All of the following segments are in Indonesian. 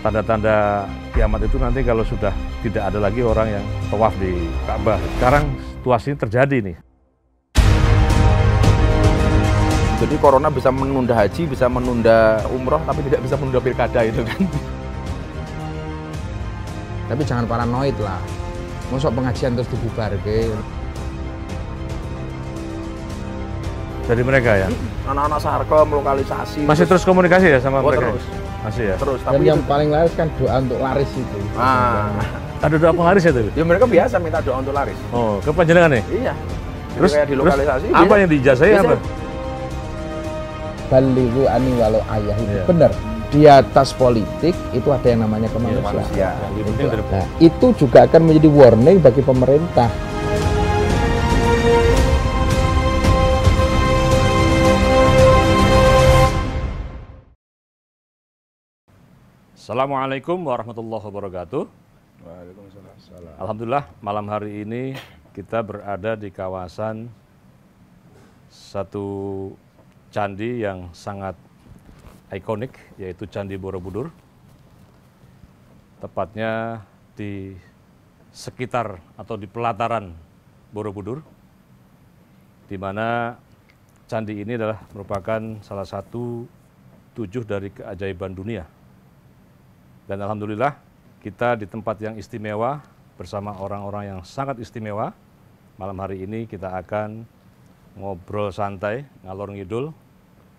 tanda-tanda kiamat itu nanti kalau sudah tidak ada lagi orang yang tawaf di Ka'bah. Sekarang situasi terjadi nih. Jadi corona bisa menunda haji, bisa menunda umroh, tapi tidak bisa menunda pilkada itu kan. Tapi jangan paranoid lah. Masuk pengajian terus dibubar ke. Dari mereka ya? Anak-anak sarko, melokalisasi. Masih terus, komunikasi ya sama oh, mereka? Terus masih ya terus tapi yang itu... paling laris kan doa untuk laris itu ah ada doa penglaris ya tuh ya mereka biasa minta doa untuk laris oh ke panjenengan nih iya terus kayak di lokalisasi terus apa iya. yang dijasai apa Baliru ani walau ayah itu iya. benar di atas politik itu ada yang namanya iya, kemanusiaan. Ya, manusia. Iya, nah, itu juga akan menjadi warning bagi pemerintah Assalamualaikum warahmatullahi wabarakatuh. Waalaikumsalam. Alhamdulillah malam hari ini kita berada di kawasan satu candi yang sangat ikonik yaitu Candi Borobudur. Tepatnya di sekitar atau di pelataran Borobudur di mana candi ini adalah merupakan salah satu tujuh dari keajaiban dunia dan alhamdulillah kita di tempat yang istimewa bersama orang-orang yang sangat istimewa. Malam hari ini kita akan ngobrol santai, ngalor ngidul,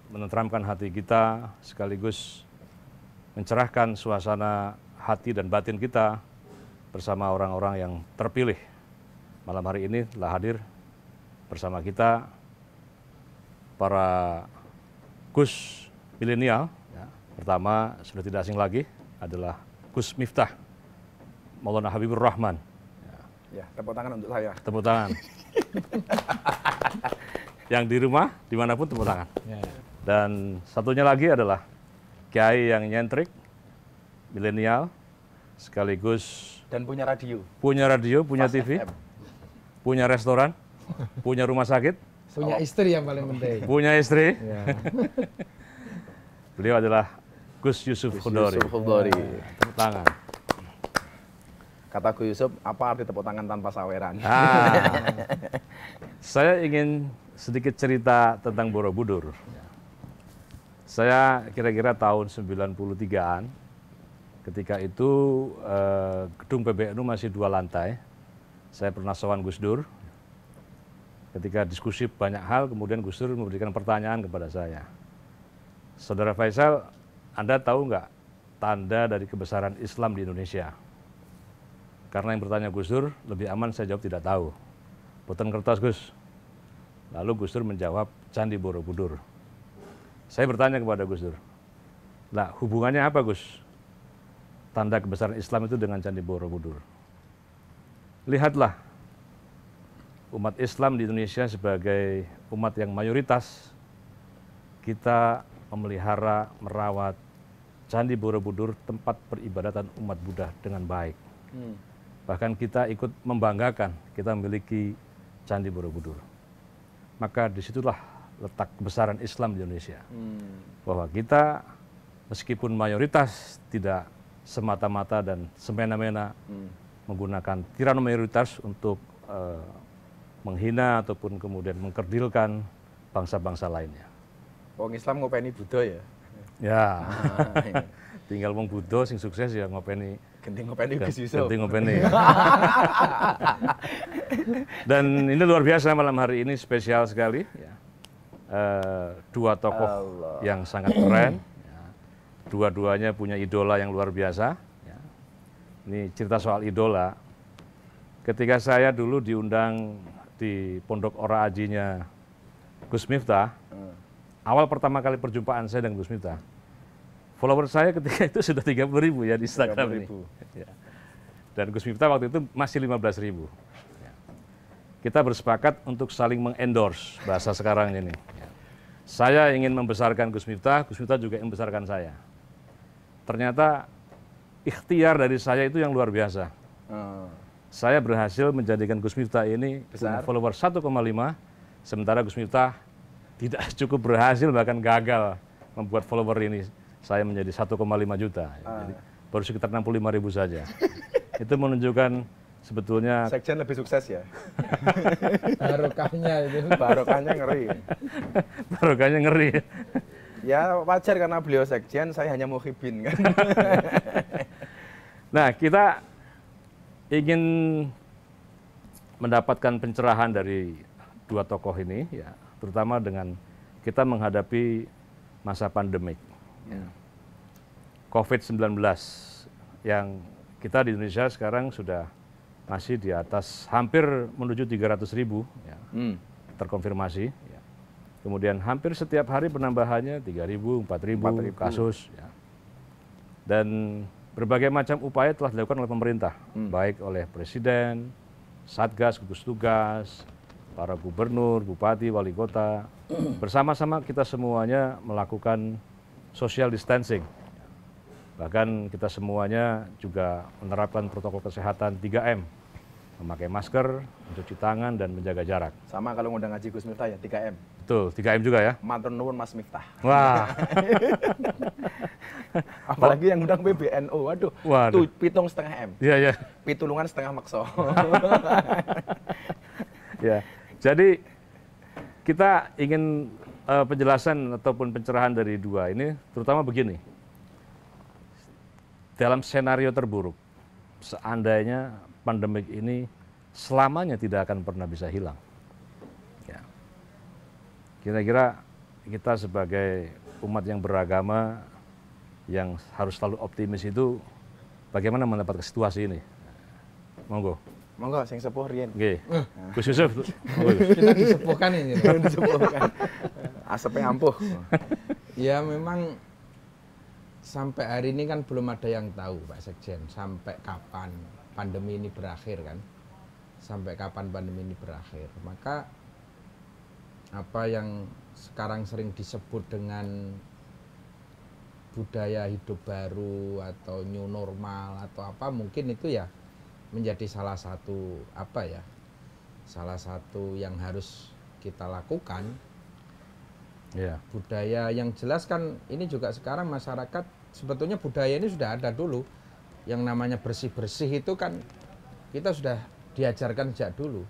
menenteramkan hati kita sekaligus mencerahkan suasana hati dan batin kita bersama orang-orang yang terpilih. Malam hari ini telah hadir bersama kita para Gus milenial. Ya. Pertama sudah tidak asing lagi adalah Gus Miftah, Maulana Habibur Rahman. Ya, ya tepuk tangan untuk saya. Tepuk tangan. yang di rumah, dimanapun tepuk tangan. Ya. Dan satunya lagi adalah Kiai yang nyentrik, milenial, sekaligus dan punya radio. Punya radio, punya Mas TV, FM. punya restoran, punya rumah sakit. Punya istri yang paling penting. Punya istri. Ya. Beliau adalah Gus Yusuf Khudori. Yusuf Khudori. Nah, tepuk tangan. Kata Gus Yusuf, apa arti tepuk tangan tanpa saweran? Ah, saya ingin sedikit cerita tentang Borobudur. Saya kira-kira tahun 93-an, ketika itu eh, gedung PBNU masih dua lantai. Saya pernah sowan Gus Dur. Ketika diskusi banyak hal, kemudian Gus Dur memberikan pertanyaan kepada saya. Saudara Faisal, anda tahu nggak tanda dari kebesaran Islam di Indonesia? Karena yang bertanya Gus Dur, lebih aman saya jawab tidak tahu. Putan kertas Gus. Lalu Gus Dur menjawab Candi Borobudur. Saya bertanya kepada Gus Dur, lah hubungannya apa Gus? Tanda kebesaran Islam itu dengan Candi Borobudur. Lihatlah umat Islam di Indonesia sebagai umat yang mayoritas kita memelihara, merawat Candi Borobudur tempat peribadatan umat Buddha dengan baik. Hmm. Bahkan kita ikut membanggakan kita memiliki Candi Borobudur. Maka disitulah letak kebesaran Islam di Indonesia. Hmm. Bahwa kita meskipun mayoritas tidak semata-mata dan semena-mena hmm. menggunakan tirano mayoritas untuk uh, menghina ataupun kemudian mengkerdilkan bangsa-bangsa lainnya. Wong Islam ngopeni Buddha ya. Ya. Nah, Tinggal wong Buddha sing sukses ya ngopeni genting ngopeni Gus Yusuf. Genting ngopeni. ya. Dan ini luar biasa malam hari ini spesial sekali. Ya. Uh, dua tokoh Allah. yang sangat keren. Dua-duanya punya idola yang luar biasa. Ya. Ini cerita soal idola. Ketika saya dulu diundang di Pondok Ora Ajinya Gus Miftah, awal pertama kali perjumpaan saya dengan Gus Miftah, follower saya ketika itu sudah 30 ribu ya di Instagram ini. Ya. Dan Gus Miftah waktu itu masih 15 ribu. Ya. Kita bersepakat untuk saling mengendorse bahasa sekarang ini. Ya. Saya ingin membesarkan Gus Miftah, Gus Miftah juga ingin membesarkan saya. Ternyata ikhtiar dari saya itu yang luar biasa. Hmm. Saya berhasil menjadikan Gus Miftah ini Besar. follower 1,5, sementara Gus Miftah tidak cukup berhasil bahkan gagal membuat follower ini saya menjadi 1,5 juta. Ah. Jadi baru sekitar 65 ribu saja. itu menunjukkan sebetulnya sekjen lebih sukses ya. barokahnya itu. Barokahnya ngeri. barokahnya ngeri. ya wajar karena beliau sekjen, saya hanya muhibin kan. nah, kita ingin mendapatkan pencerahan dari dua tokoh ini ya terutama dengan kita menghadapi masa pandemik. Ya. COVID-19 yang kita di Indonesia sekarang sudah masih di atas hampir menuju 300 ribu ya, hmm. terkonfirmasi. Ya. Kemudian hampir setiap hari penambahannya 3 ribu, 4 ribu, 4 ribu. kasus. Ya. Dan berbagai macam upaya telah dilakukan oleh pemerintah, hmm. baik oleh Presiden, Satgas, gugus tugas, para gubernur, bupati, wali kota, bersama-sama kita semuanya melakukan social distancing. Bahkan kita semuanya juga menerapkan protokol kesehatan 3M, memakai masker, mencuci tangan, dan menjaga jarak. Sama kalau ngundang Haji Gus Miftah ya, 3M. Betul, 3M juga ya. Mantan nuwun Mas Miftah. Wah. Apalagi yang ngundang BBNO, waduh, waduh. pitung setengah M. Iya, iya. Pitulungan setengah makso. ya, jadi kita ingin eh, penjelasan ataupun pencerahan dari dua ini terutama begini dalam skenario terburuk seandainya pandemik ini selamanya tidak akan pernah bisa hilang ya. kira-kira kita sebagai umat yang beragama yang harus selalu optimis itu bagaimana mendapat situasi ini monggo Monggo sing sepuh riyen. Nggih. Eh. Gus Yusuf. Kita disepuhkan ini. disepuhkan. Asapnya ampuh. ya memang sampai hari ini kan belum ada yang tahu Pak Sekjen sampai kapan pandemi ini berakhir kan. Sampai kapan pandemi ini berakhir. Maka apa yang sekarang sering disebut dengan budaya hidup baru atau new normal atau apa mungkin itu ya menjadi salah satu apa ya salah satu yang harus kita lakukan yeah. budaya yang jelas kan ini juga sekarang masyarakat sebetulnya budaya ini sudah ada dulu yang namanya bersih bersih itu kan kita sudah diajarkan sejak dulu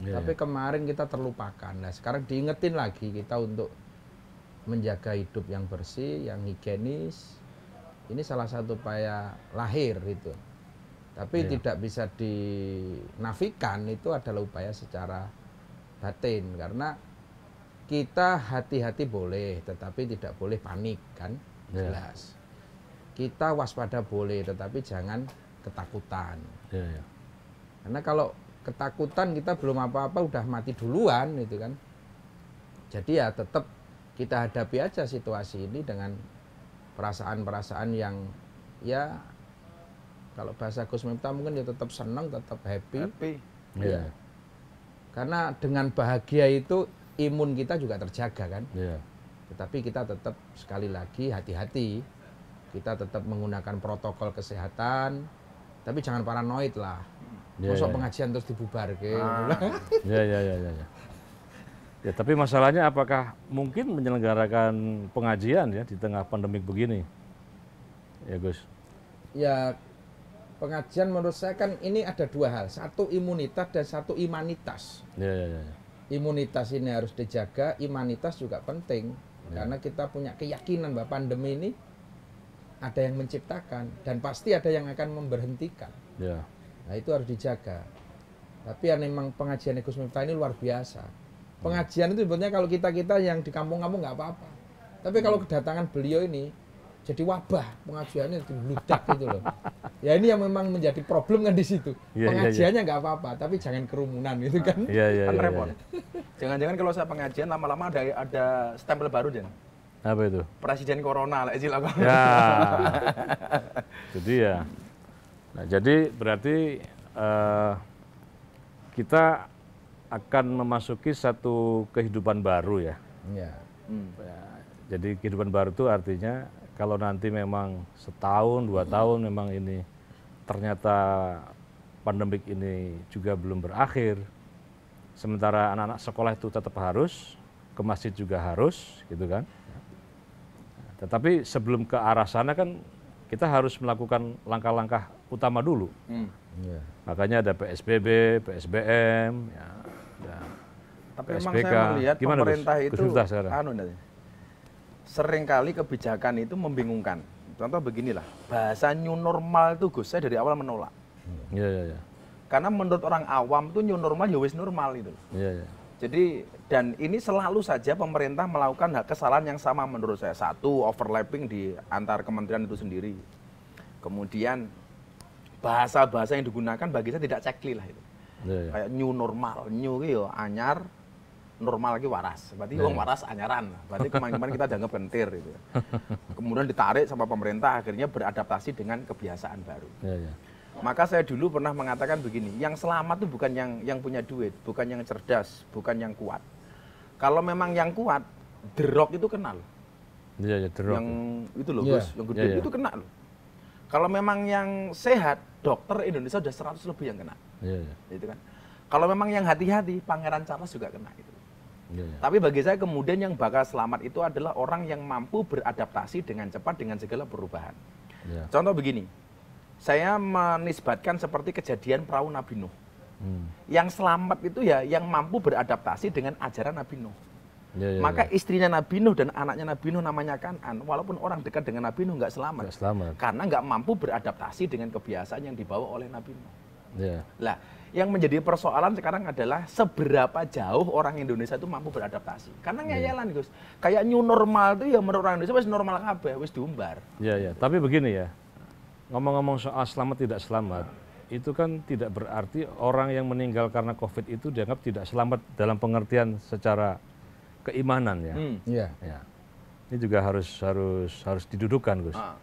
yeah. tapi iya. kemarin kita terlupakan nah sekarang diingetin lagi kita untuk menjaga hidup yang bersih yang higienis ini salah satu upaya lahir itu tapi iya. tidak bisa dinafikan itu adalah upaya secara batin karena kita hati-hati boleh, tetapi tidak boleh panik kan, yeah. jelas. Kita waspada boleh, tetapi jangan ketakutan. Yeah, yeah. Karena kalau ketakutan kita belum apa-apa udah mati duluan itu kan. Jadi ya tetap kita hadapi aja situasi ini dengan perasaan-perasaan yang ya kalau bahasa Gus Miftah mungkin dia ya tetap senang, tetap happy. Happy. Iya. Yeah. Karena dengan bahagia itu imun kita juga terjaga kan. Iya. Yeah. Tetapi kita tetap sekali lagi hati-hati. Kita tetap menggunakan protokol kesehatan. Tapi jangan paranoid lah. Yeah, Masuk yeah. pengajian terus dibubarkan. ke. Ah. Iya, iya iya iya iya. Ya, tapi masalahnya apakah mungkin menyelenggarakan pengajian ya di tengah pandemik begini? Ya, Gus. Ya, pengajian menurut saya kan ini ada dua hal satu imunitas dan satu imanitas ya, ya, ya. imunitas ini harus dijaga imanitas juga penting ya. karena kita punya keyakinan bahwa pandemi ini ada yang menciptakan dan pasti ada yang akan memberhentikan ya. nah itu harus dijaga tapi yang memang pengajian Gus Miftah ini luar biasa pengajian itu sebetulnya kalau kita kita yang di kampung-kampung nggak apa-apa tapi kalau hmm. kedatangan beliau ini jadi wabah pengajiannya itu meludak gitu loh. Ya ini yang memang menjadi problem kan di situ. Yeah, iya, iya. pengajiannya nggak yeah, yeah. apa-apa, tapi jangan kerumunan gitu kan. Iya iya. Kan iya, repot. Jangan-jangan kalau saya pengajian lama-lama ada ada stempel baru jen Apa itu? Presiden Corona lah istilah Ya. jadi ya. Nah, jadi berarti uh, kita akan memasuki satu kehidupan baru ya. Iya. Hmm. Jadi kehidupan baru itu artinya kalau nanti memang setahun dua hmm. tahun memang ini ternyata pandemik ini juga belum berakhir sementara anak-anak sekolah itu tetap harus ke masjid juga harus gitu kan tetapi sebelum ke arah sana kan kita harus melakukan langkah-langkah utama dulu hmm. yeah. makanya ada PSBB PSBM ya, ya. tapi PSBK. memang saya melihat Gimana pemerintah Gus? itu anu seringkali kebijakan itu membingungkan. Contoh beginilah, bahasa new normal itu Gus saya dari awal menolak. Iya, yeah, iya, iya. Karena menurut orang awam itu new normal ya wis normal itu. Iya, iya. Jadi dan ini selalu saja pemerintah melakukan kesalahan yang sama menurut saya. Satu overlapping di antar kementerian itu sendiri. Kemudian bahasa-bahasa yang digunakan bagi saya tidak cekli lah itu. Ya, ya. Kayak new normal, new yo iya, anyar, normal lagi waras. Berarti yeah. Iya. waras anyaran. Berarti kemarin-kemarin kita dianggap kentir gitu. Ya. Kemudian ditarik sama pemerintah akhirnya beradaptasi dengan kebiasaan baru. Yeah, yeah. Maka saya dulu pernah mengatakan begini, yang selamat itu bukan yang yang punya duit, bukan yang cerdas, bukan yang kuat. Kalau memang yang kuat, derok itu kenal. Iya, yeah, iya, yeah, Yang ya. itu loh, yeah. Gus, yang gede yeah, yeah. itu kenal Kalau memang yang sehat, dokter Indonesia sudah 100 lebih yang kena. Iya, yeah, yeah. Itu kan. Kalau memang yang hati-hati, Pangeran Charles juga kena. Gitu. Iya, iya. Tapi bagi saya kemudian yang bakal selamat itu adalah orang yang mampu beradaptasi dengan cepat dengan segala perubahan. Ya. Contoh begini, saya menisbatkan seperti kejadian perahu Nabi Nuh. Hmm. Yang selamat itu ya yang mampu beradaptasi dengan ajaran Nabi Nuh. Ya, ya, Maka ya. istrinya Nabi Nuh dan anaknya Nabi Nuh namanya Kanan, walaupun orang dekat dengan Nabi Nuh nggak selamat, selamat, karena nggak mampu beradaptasi dengan kebiasaan yang dibawa oleh Nabi Nuh. Ya. Lah, yang menjadi persoalan sekarang adalah seberapa jauh orang Indonesia itu mampu beradaptasi. Karena iya. ngeyelan, Gus. Kayak new normal itu ya menurut orang Indonesia wis normal kabeh, wis diumbar. Iya, iya. Tapi begini ya. Ngomong-ngomong soal selamat tidak selamat, itu kan tidak berarti orang yang meninggal karena Covid itu dianggap tidak selamat dalam pengertian secara keimanan ya. Hmm. Yeah. ya. Ini juga harus harus harus didudukan, Gus. Ah.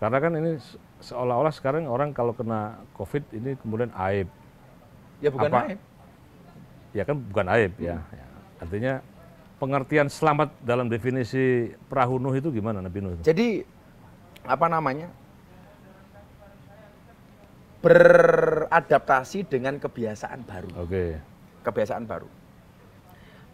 Karena kan ini seolah-olah sekarang orang kalau kena Covid ini kemudian aib Ya bukan apa, aib. Ya kan bukan aib ya. hmm. ya. Artinya pengertian selamat dalam definisi perahu Nuh itu gimana Nabi Nuh? Jadi apa namanya? Beradaptasi dengan kebiasaan baru. Oke. Kebiasaan baru.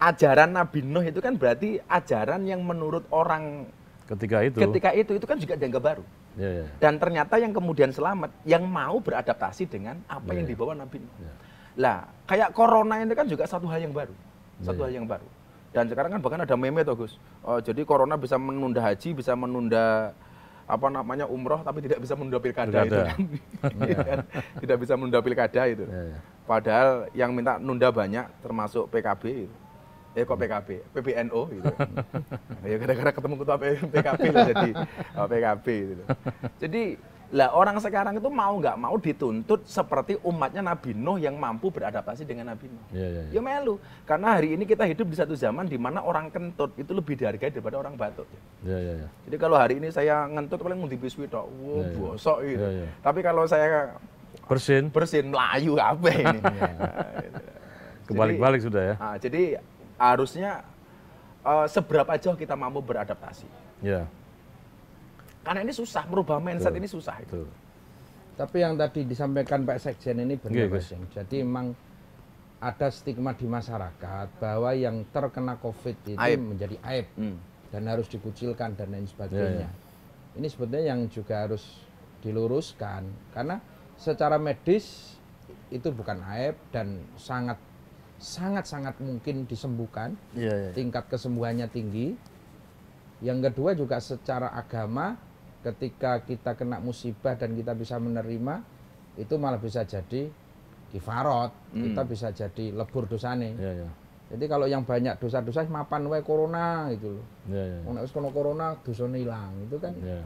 Ajaran Nabi Nuh itu kan berarti ajaran yang menurut orang ketika itu ketika itu itu kan juga jangka baru. Yeah, yeah. Dan ternyata yang kemudian selamat yang mau beradaptasi dengan apa yeah. yang ya. dibawa Nabi Nuh. Yeah. Lah, kayak corona ini kan juga satu hal yang baru. Iya, satu iya. hal yang baru. Dan sekarang kan bahkan ada meme tuh Gus. Oh, jadi corona bisa menunda haji, bisa menunda apa namanya umroh tapi tidak bisa menunda pilkada, itu kan. Iya. tidak bisa menunda pilkada itu. Yeah, yeah. Padahal yang minta nunda banyak termasuk PKB itu. Eh kok PKB, PBNO gitu. ya gara-gara ketemu ketua PKB lah jadi oh, PKB gitu. Jadi lah orang sekarang itu mau nggak mau dituntut seperti umatnya Nabi Nuh yang mampu beradaptasi dengan Nabi Nuh. Ya, ya, ya. ya melu, karena hari ini kita hidup di satu zaman di mana orang kentut itu lebih dihargai daripada orang batuk. Ya, ya, ya. Jadi kalau hari ini saya ngentut paling mau dibiswi tok, wow, ya, ya. bosok iya, gitu. Ya, ya. Tapi kalau saya bersin, bersin melayu apa ini? Iya. Nah, gitu. Kebalik-balik sudah ya. Nah, jadi harusnya uh, seberapa jauh kita mampu beradaptasi. Ya. Karena ini susah, merubah mindset Betul. ini susah. Itu. Tapi yang tadi disampaikan Pak Sekjen ini benar, Pak Jadi memang ada stigma di masyarakat bahwa yang terkena COVID itu aib. menjadi aib hmm. dan harus dikucilkan dan lain sebagainya. Yeah, yeah. Ini sebetulnya yang juga harus diluruskan karena secara medis itu bukan aib dan sangat sangat sangat mungkin disembuhkan. Yeah, yeah. Ya. Tingkat kesembuhannya tinggi. Yang kedua juga secara agama ketika kita kena musibah dan kita bisa menerima itu malah bisa jadi kifarot hmm. kita bisa jadi lebur dosa nih ya, ya. jadi kalau yang banyak dosa-dosa mapan wae corona gitu loh ya, ya, ya. corona dosa hilang itu kan ya.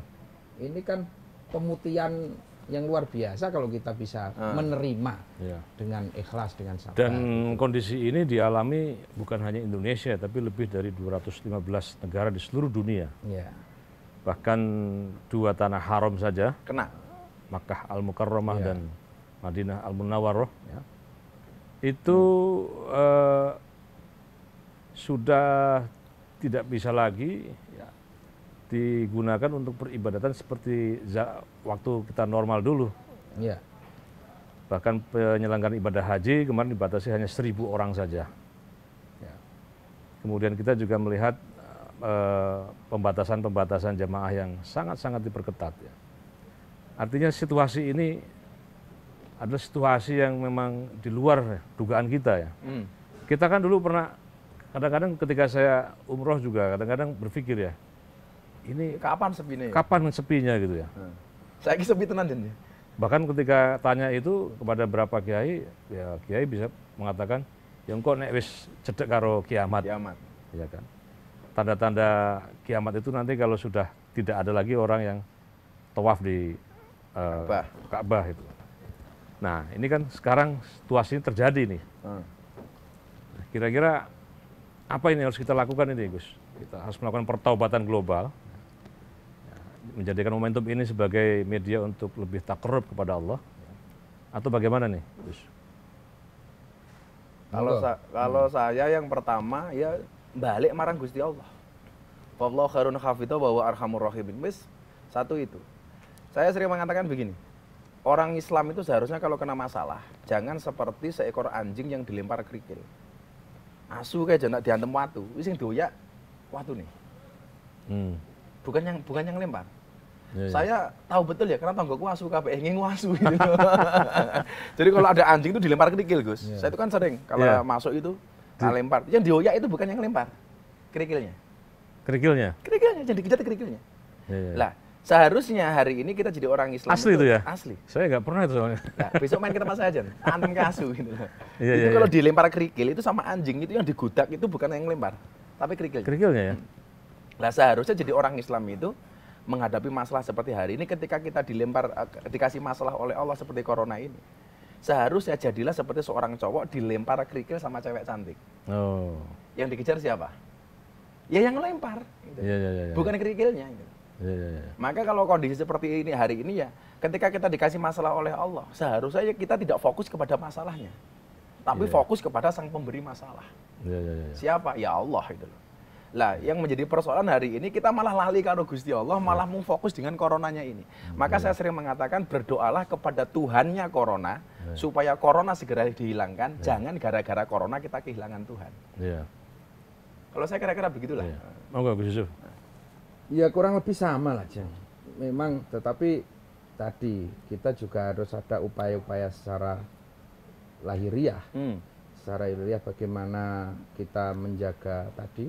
ini kan pemutihan yang luar biasa kalau kita bisa ah. menerima ya. dengan ikhlas dengan sabar. Dan kondisi ini dialami bukan hanya Indonesia tapi lebih dari 215 negara di seluruh dunia. Ya bahkan dua tanah haram saja kena Makkah Al Mukarramah ya. dan Madinah Al Munawwaroh ya. itu hmm. uh, sudah tidak bisa lagi ya, digunakan untuk peribadatan seperti waktu kita normal dulu. Ya. Bahkan penyelenggaraan ibadah haji kemarin dibatasi hanya seribu orang saja. Ya. Kemudian kita juga melihat Eh, pembatasan-pembatasan jemaah yang sangat-sangat diperketat. Ya. Artinya situasi ini adalah situasi yang memang di luar dugaan kita ya. Hmm. Kita kan dulu pernah kadang-kadang ketika saya umroh juga kadang-kadang berpikir ya ini kapan sepinya? Ya? Kapan sepinya gitu ya? Hmm. Saya sepi tenan ya. Bahkan ketika tanya itu kepada berapa kiai, ya kiai bisa mengatakan, yang kok nek wis cedek karo kiamat. Kiamat. Ya kan? tanda-tanda kiamat itu nanti kalau sudah tidak ada lagi orang yang tawaf di uh, Ka'bah. itu. Nah, ini kan sekarang situasi ini terjadi nih. Hmm. Kira-kira apa ini harus kita lakukan ini, Gus? Kita harus melakukan pertobatan global. Menjadikan momentum ini sebagai media untuk lebih takrub kepada Allah. Atau bagaimana nih, Gus? Kalau sa kalau hmm. saya yang pertama ya balik marang Gusti Allah. Wallahu khairun hafidho bahwa arhamur rahimin. Wis, satu itu. Saya sering mengatakan begini. Orang Islam itu seharusnya kalau kena masalah, jangan seperti seekor anjing yang dilempar kerikil. Asu kayak jenak diantem watu, wis sing doyak watu nih. Hmm. Bukan yang bukan yang lempar. Ya, saya tahu betul ya karena enggak asu kabeh ingin asu Jadi kalau ada anjing itu dilempar kerikil, Gus. Ya. Saya itu kan sering kalau iya. masuk itu tak nah, lempar. Yang dioyak itu bukan yang lempar. Kerikilnya. Kerikilnya. Kerikilnya jadi kita kerikilnya. Ya, Lah, seharusnya hari ini kita jadi orang Islam. Asli itu, itu ya? Asli. Saya nggak pernah itu soalnya. Nah, besok main ke tempat saya aja. Antem ke gitu Ya, itu iya, kalau ya. dilempar kerikil itu sama anjing itu yang digudak itu bukan yang lempar, tapi kerikilnya. Kerikilnya ya. Hmm. seharusnya jadi orang Islam itu menghadapi masalah seperti hari ini ketika kita dilempar eh, dikasih masalah oleh Allah seperti corona ini seharusnya jadilah seperti seorang cowok dilempar kerikil sama cewek cantik. Oh. Yang dikejar siapa? Ya yang lempar. Gitu. Ya, ya, ya, ya, Bukan kerikilnya. Gitu. Yeah, yeah, yeah. Maka kalau kondisi seperti ini hari ini ya, ketika kita dikasih masalah oleh Allah, seharusnya kita tidak fokus kepada masalahnya, tapi yeah. fokus kepada sang pemberi masalah. Ya, ya, ya, yeah. Siapa? Ya Allah gitu lah, yang menjadi persoalan hari ini kita malah lali karo Gusti Allah, malah ya. mau fokus dengan coronanya ini. Hmm, Maka ya. saya sering mengatakan berdoalah kepada Tuhannya corona ya. supaya corona segera dihilangkan, jangan gara-gara corona kita kehilangan Tuhan. Kalau saya kira-kira begitulah. Mau nggak Gus Yusuf? Ya kurang lebih sama lah, Jeng. Memang tetapi tadi kita juga harus ada upaya-upaya secara lahiriah. Hmm. Secara ilmiah bagaimana kita menjaga tadi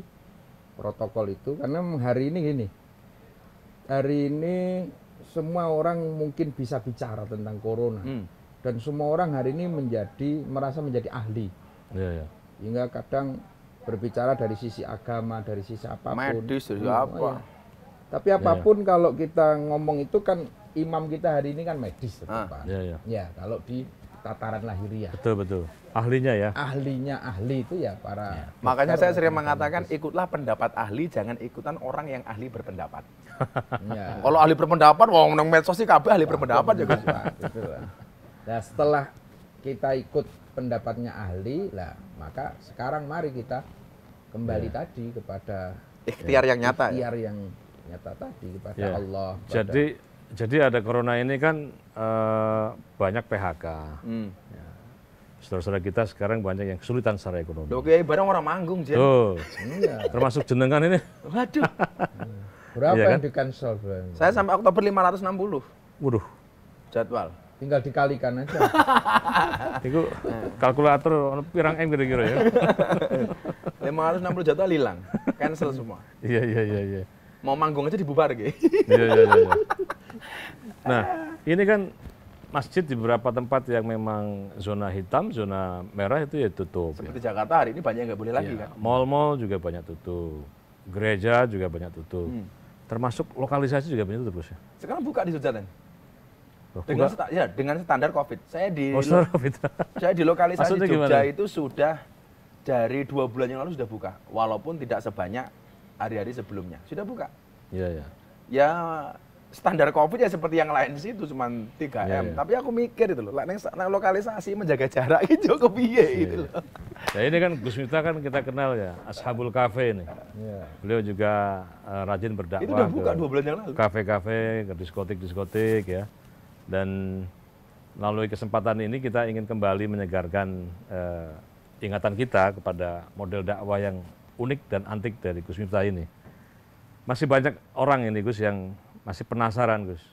protokol itu karena hari ini gini hari ini semua orang mungkin bisa bicara tentang corona hmm. dan semua orang hari ini menjadi merasa menjadi ahli yeah, yeah. hingga kadang berbicara dari sisi agama dari sisi apapun medis dari hmm, apa ya. tapi iya, iya. apapun yeah, yeah. kalau kita ngomong itu kan imam kita hari ini kan medis ah. Iya, ya kalau di tataran lahiriah. Betul betul. Ahlinya ya. Ahlinya ahli itu ya para. Ya. Makanya saya sering mengatakan ikutlah pendapat ahli, jangan ikutan orang yang ahli berpendapat. ya. Kalau ahli berpendapat, wong nang medsos sih kabeh ahli berpendapat ya Nah setelah kita ikut pendapatnya ahli, lah maka sekarang mari kita kembali ya. tadi kepada ikhtiar yang nyata. Ya. Ikhtiar ya. yang nyata tadi kepada ya. Allah. Jadi jadi ada corona ini kan eh, banyak PHK. Hmm. Ya. Saudara-saudara kita sekarang banyak yang kesulitan secara ekonomi. Oke, barang orang manggung, Jen. Tuh, iya. termasuk jenengan ini. Waduh. Iya Berapa iya, yang kan? di cancel? Saya sampai Oktober 560. Waduh. Jadwal. Tinggal dikalikan aja. Itu kalkulator pirang M kira-kira ya. 560 jadwal hilang. Cancel semua. Iya, iya, iya. iya. Mau manggung aja dibubar, Iya, iya, iya. iya nah, ini kan masjid di beberapa tempat yang memang zona hitam, zona merah itu ya tutup. Seperti ya. Jakarta hari ini banyak nggak boleh lagi ya, kan? Mall-mall juga banyak tutup, gereja juga banyak tutup, hmm. termasuk lokalisasi juga banyak tutup ya? Sekarang buka di Sujatan. dengan, seta ya, dengan standar COVID. Saya di oh, COVID. saya di lokalisasi Maksudnya Jogja gimana? itu sudah dari dua bulan yang lalu sudah buka, walaupun tidak sebanyak hari-hari sebelumnya. Sudah buka. Iya, iya. ya ya. Ya standar covid ya seperti yang lain sih itu cuma 3 iya, m yeah, yeah. tapi aku mikir itu loh neng, lokalisasi menjaga jarak itu kok piye yeah. gitu loh ya ini kan Gus Miftah kan kita kenal ya Ashabul Cafe ini yeah. beliau juga uh, rajin berdakwah itu udah buka dua bulan yang lalu kafe-kafe ke diskotik-diskotik ya dan melalui kesempatan ini kita ingin kembali menyegarkan uh, ingatan kita kepada model dakwah yang unik dan antik dari Gus Miftah ini masih banyak orang ini Gus yang masih penasaran Gus.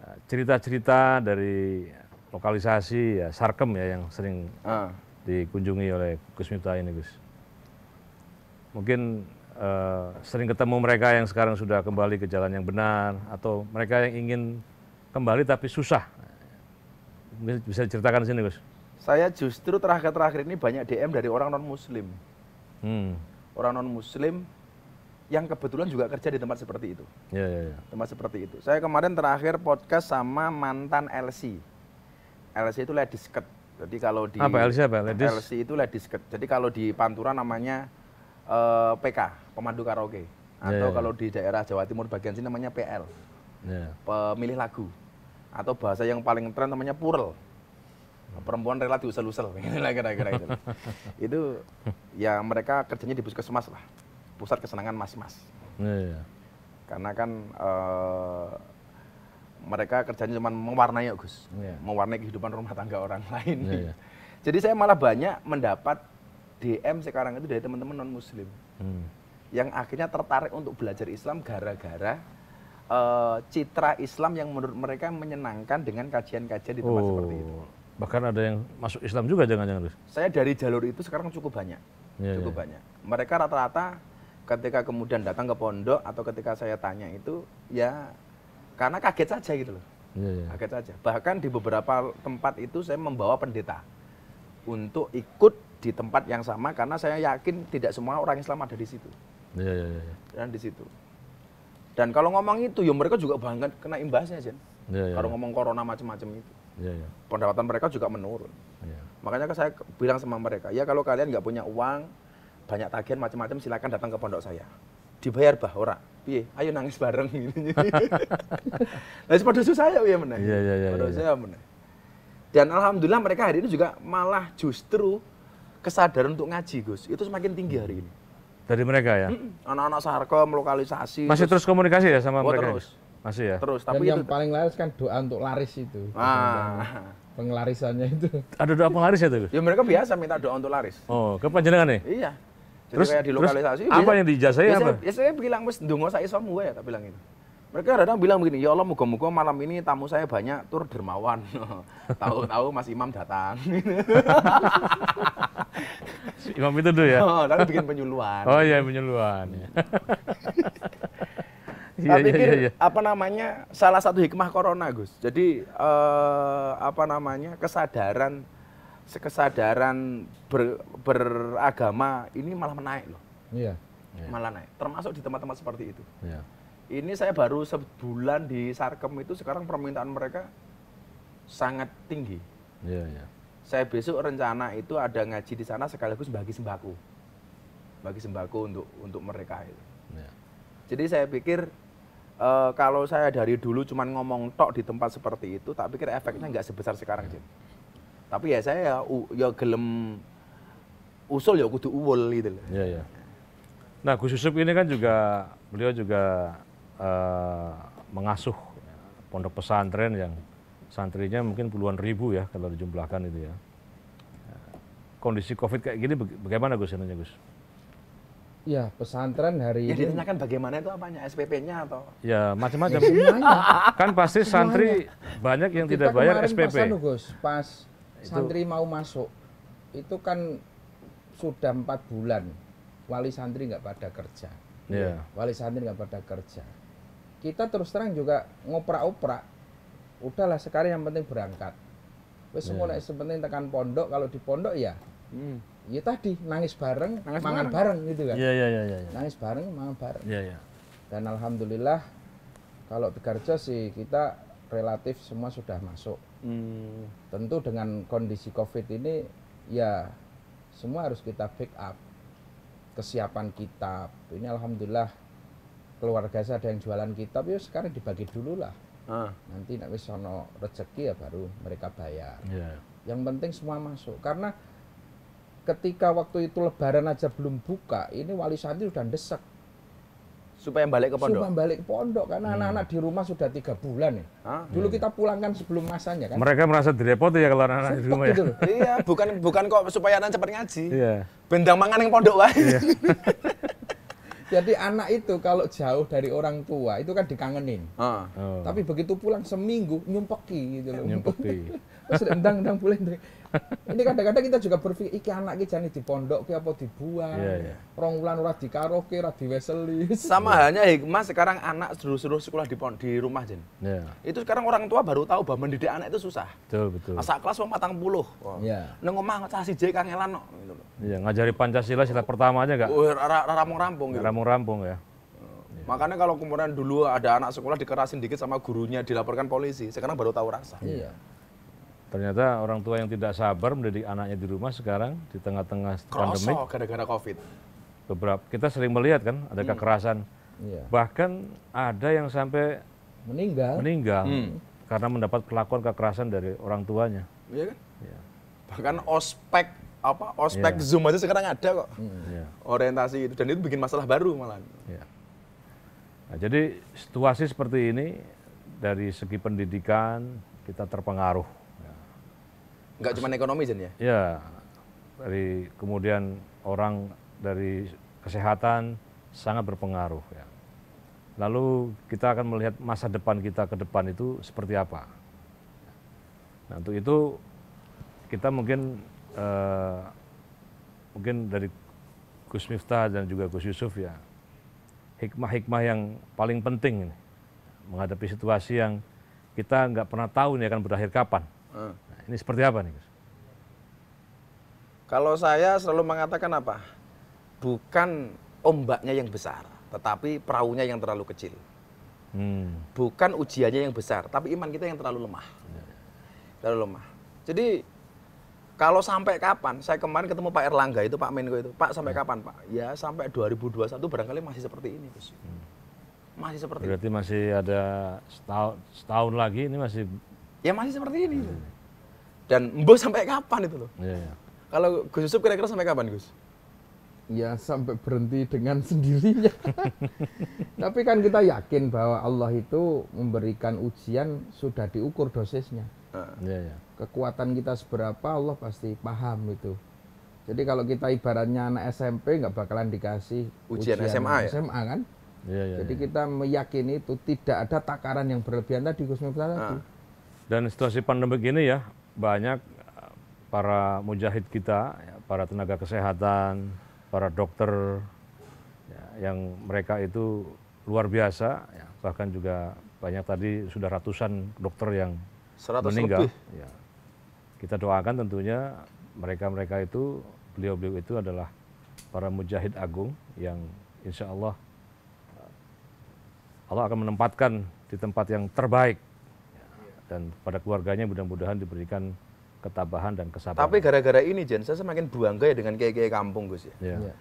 Ya, cerita-cerita dari lokalisasi ya Sarkem ya yang sering uh. dikunjungi oleh Gus Miftah ini Gus. Mungkin uh, sering ketemu mereka yang sekarang sudah kembali ke jalan yang benar atau mereka yang ingin kembali tapi susah. Bisa ceritakan sini Gus. Saya justru terakhir-terakhir ini banyak DM dari orang non muslim. Hmm. Orang non muslim yang kebetulan juga kerja di tempat seperti itu. Ya, ya, ya. Tempat seperti itu. Saya kemarin terakhir podcast sama mantan LC. LC itu ladies cut. Jadi kalau di apa LC apa? Ladies? LC itu ladies cut. Jadi kalau di Pantura namanya eh, PK, pemandu karaoke. Ya, Atau ya, ya. kalau di daerah Jawa Timur bagian sini namanya PL. Ya. Pemilih lagu. Atau bahasa yang paling tren namanya Purl. perempuan relatif usel usel kira-kira itu. itu ya mereka kerjanya di puskesmas lah pusat kesenangan mas-mas. Yeah. Karena kan uh, mereka kerjanya cuma mewarnai Gus, yeah. mewarnai kehidupan rumah tangga orang lain. Yeah, yeah. Jadi saya malah banyak mendapat DM sekarang itu dari teman-teman non Muslim hmm. yang akhirnya tertarik untuk belajar Islam gara-gara uh, citra Islam yang menurut mereka menyenangkan dengan kajian-kajian di tempat oh. seperti itu. Bahkan ada yang masuk Islam juga jangan-jangan Gus? Saya dari jalur itu sekarang cukup banyak, yeah, cukup yeah. banyak. Mereka rata-rata ketika kemudian datang ke pondok atau ketika saya tanya itu ya karena kaget saja gitu loh yeah, iya. kaget saja bahkan di beberapa tempat itu saya membawa pendeta untuk ikut di tempat yang sama karena saya yakin tidak semua orang Islam ada di situ yeah, yeah, yeah. dan di situ dan kalau ngomong itu ya mereka juga banget kena imbasnya Jen yeah, yeah, kalau iya. ngomong corona macam-macam itu yeah, yeah. pendapatan mereka juga menurun yeah. makanya saya bilang sama mereka ya kalau kalian nggak punya uang banyak tagihan macam-macam silakan datang ke pondok saya dibayar bah ora piye ayo nangis bareng nah pada susah ya, ya iya iya iya iya pada iya. saya meneh dan alhamdulillah mereka hari ini juga malah justru kesadaran untuk ngaji Gus itu semakin tinggi hari ini dari mereka ya anak-anak sarkom lokalisasi masih terus, terus komunikasi ya sama oh, mereka ya? terus masih ya terus dan tapi yang itu... paling laris kan doa untuk laris itu ah penglarisannya itu ada doa penglaris ya tuh ya mereka biasa minta doa untuk laris oh kepanjangan nih iya jadi terus, kayak di lokalisasi. Terus apa yang dijasai apa? Ya saya bilang wis ndonga sak iso ya, tak bilang itu. Mereka kadang bilang begini, ya Allah moga-moga malam ini tamu saya banyak tur dermawan. Tahu-tahu Mas Imam datang. Imam itu dulu ya? Oh, tapi bikin penyuluhan. Oh iya, penyuluhan. Ya. Iya, saya iya, pikir, iya, iya. apa namanya, salah satu hikmah corona, Gus. Jadi, eh, apa namanya, kesadaran kesadaran ber, beragama ini malah menaik loh. Iya. Yeah. Malah naik. Termasuk di tempat-tempat seperti itu. Iya. Ini saya baru sebulan di Sarkem itu sekarang permintaan mereka sangat tinggi. Iya, iya. Saya besok rencana itu ada ngaji di sana sekaligus bagi sembako. Bagi sembako untuk untuk mereka itu. Iya. Jadi saya pikir e, kalau saya dari dulu cuma ngomong tok di tempat seperti itu, tak pikir efeknya nggak sebesar sekarang, Jim. Tapi ya saya ya, gelem usul ya kudu uwul gitu loh. Iya, iya. Nah, Gus Yusuf ini kan juga beliau juga uh, mengasuh pondok pesantren yang santrinya mungkin puluhan ribu ya kalau dijumlahkan itu ya. Kondisi Covid kayak gini bagaimana Gus Ininya, Gus? Ya, pesantren hari ya, ini. ditanyakan bagaimana itu apanya? SPP-nya atau? Ya, macam-macam. kan pasti santri banyak yang Kita tidak bayar SPP. Pas, Gus, pas santri mau masuk itu kan sudah empat bulan wali santri nggak pada kerja yeah. wali santri nggak pada kerja kita terus terang juga ngoprak-oprak udahlah sekarang yang penting berangkat wes yeah. semua penting tekan pondok kalau di pondok ya mm. ya tadi nangis bareng nangis mangan bareng. bareng gitu kan yeah, yeah, yeah, yeah, yeah. nangis bareng mangan bareng yeah, yeah. dan alhamdulillah kalau bekerja sih kita relatif semua sudah masuk Hmm. Tentu dengan kondisi COVID ini ya semua harus kita backup kesiapan kitab. Ini alhamdulillah keluarga saya ada yang jualan kitab, ya sekarang dibagi dulu lah. Ah. Nanti nak wis rezeki ya baru mereka bayar. Yeah. Yang penting semua masuk karena ketika waktu itu lebaran aja belum buka, ini Wali Santri udah desak supaya balik ke pondok. Supaya balik ke pondok karena hmm. anak-anak hmm. di rumah sudah tiga bulan ya. Dulu hmm. kita pulangkan sebelum masanya kan. Mereka merasa direpot ya kalau anak-anak di rumah ya? gitu ya. iya, bukan bukan kok supaya anak cepat ngaji. Iya. Bendang mangan yang pondok wae. Iya. Jadi anak itu kalau jauh dari orang tua itu kan dikangenin. Ah. Oh. Tapi begitu pulang seminggu nyumpeki gitu loh. Nyumpeki. sedang sedang pulih boleh ini kadang-kadang kita juga berpikir iki anak iki jane di pondok ki apa dibuang yeah, yeah. rong wulan ora dikaroke ora diweseli sama yeah. halnya hikmah sekarang anak suruh-suruh sekolah di di rumah jen yeah. itu sekarang orang tua baru tahu bahwa mendidik anak itu susah betul betul masa kelas wong 40 iya nang omah cah siji kangelan no. gitu iya ngajari Pancasila sila pertama aja enggak oh, rampung gitu. rampung ya iya. Makanya kalau kemudian dulu ada anak sekolah dikerasin dikit sama gurunya dilaporkan polisi, sekarang baru tahu rasa. Iya. Ternyata orang tua yang tidak sabar mendidik anaknya di rumah sekarang di tengah-tengah pandemi. gara-gara Covid. Beberapa kita sering melihat kan ada hmm. kekerasan. Iya. Bahkan ada yang sampai meninggal. Meninggal hmm. karena mendapat perlakuan kekerasan dari orang tuanya. Iya kan? Iya. Bahkan ospek apa ospek yeah. Zoom aja sekarang ada kok. Hmm. Yeah. Orientasi itu dan itu bikin masalah baru malah. Yeah. Nah, jadi situasi seperti ini dari segi pendidikan kita terpengaruh Nggak cuma ekonomi Jen ya? Ya, dari kemudian orang dari kesehatan sangat berpengaruh ya. Lalu kita akan melihat masa depan kita ke depan itu seperti apa. Nah untuk itu kita mungkin eh, mungkin dari Gus Miftah dan juga Gus Yusuf ya hikmah-hikmah yang paling penting ini, menghadapi situasi yang kita nggak pernah tahu ini akan berakhir kapan. Uh. Ini seperti apa nih? Kalau saya selalu mengatakan apa? Bukan ombaknya yang besar, tetapi perahunya yang terlalu kecil. Hmm. Bukan ujiannya yang besar, tapi iman kita yang terlalu lemah. Ya. Terlalu lemah. Jadi kalau sampai kapan? Saya kemarin ketemu Pak Erlangga itu, Pak Menko itu. Pak sampai hmm. kapan, Pak? Ya sampai 2021 barangkali masih seperti ini, Hmm. Masih seperti Berarti ini. masih ada setahun, setahun lagi ini masih Ya masih seperti ini. Hmm. Dan Mbo sampai kapan itu loh? Yeah. Iya. Kalau Gus Yusuf kira-kira sampai kapan Gus? ya sampai berhenti dengan sendirinya. Tapi kan kita yakin bahwa Allah itu memberikan ujian sudah diukur dosisnya. Uh, yeah, yeah. Kekuatan kita seberapa Allah pasti paham itu. Jadi kalau kita ibaratnya anak SMP nggak bakalan dikasih ujian, ujian SMA, SMA ya? kan. Ya, ya Jadi ya. kita meyakini itu tidak ada takaran yang berlebihan tadi Gus Miftah tadi. Dan situasi pandemi begini ya, banyak eh, para mujahid kita, ya, para tenaga kesehatan, para dokter, ya, yang mereka itu luar biasa, ya. bahkan juga banyak tadi sudah ratusan dokter yang meninggal. Lebih. Ya. Kita doakan tentunya mereka-mereka itu, beliau-beliau itu adalah para mujahid agung yang insya Allah eh, Allah akan menempatkan di tempat yang terbaik dan pada keluarganya mudah-mudahan diberikan ketabahan dan kesabaran. Tapi gara-gara ini Jen, saya semakin buangga ya dengan kiai-kiai kampung Gus ya. Yeah. Yeah.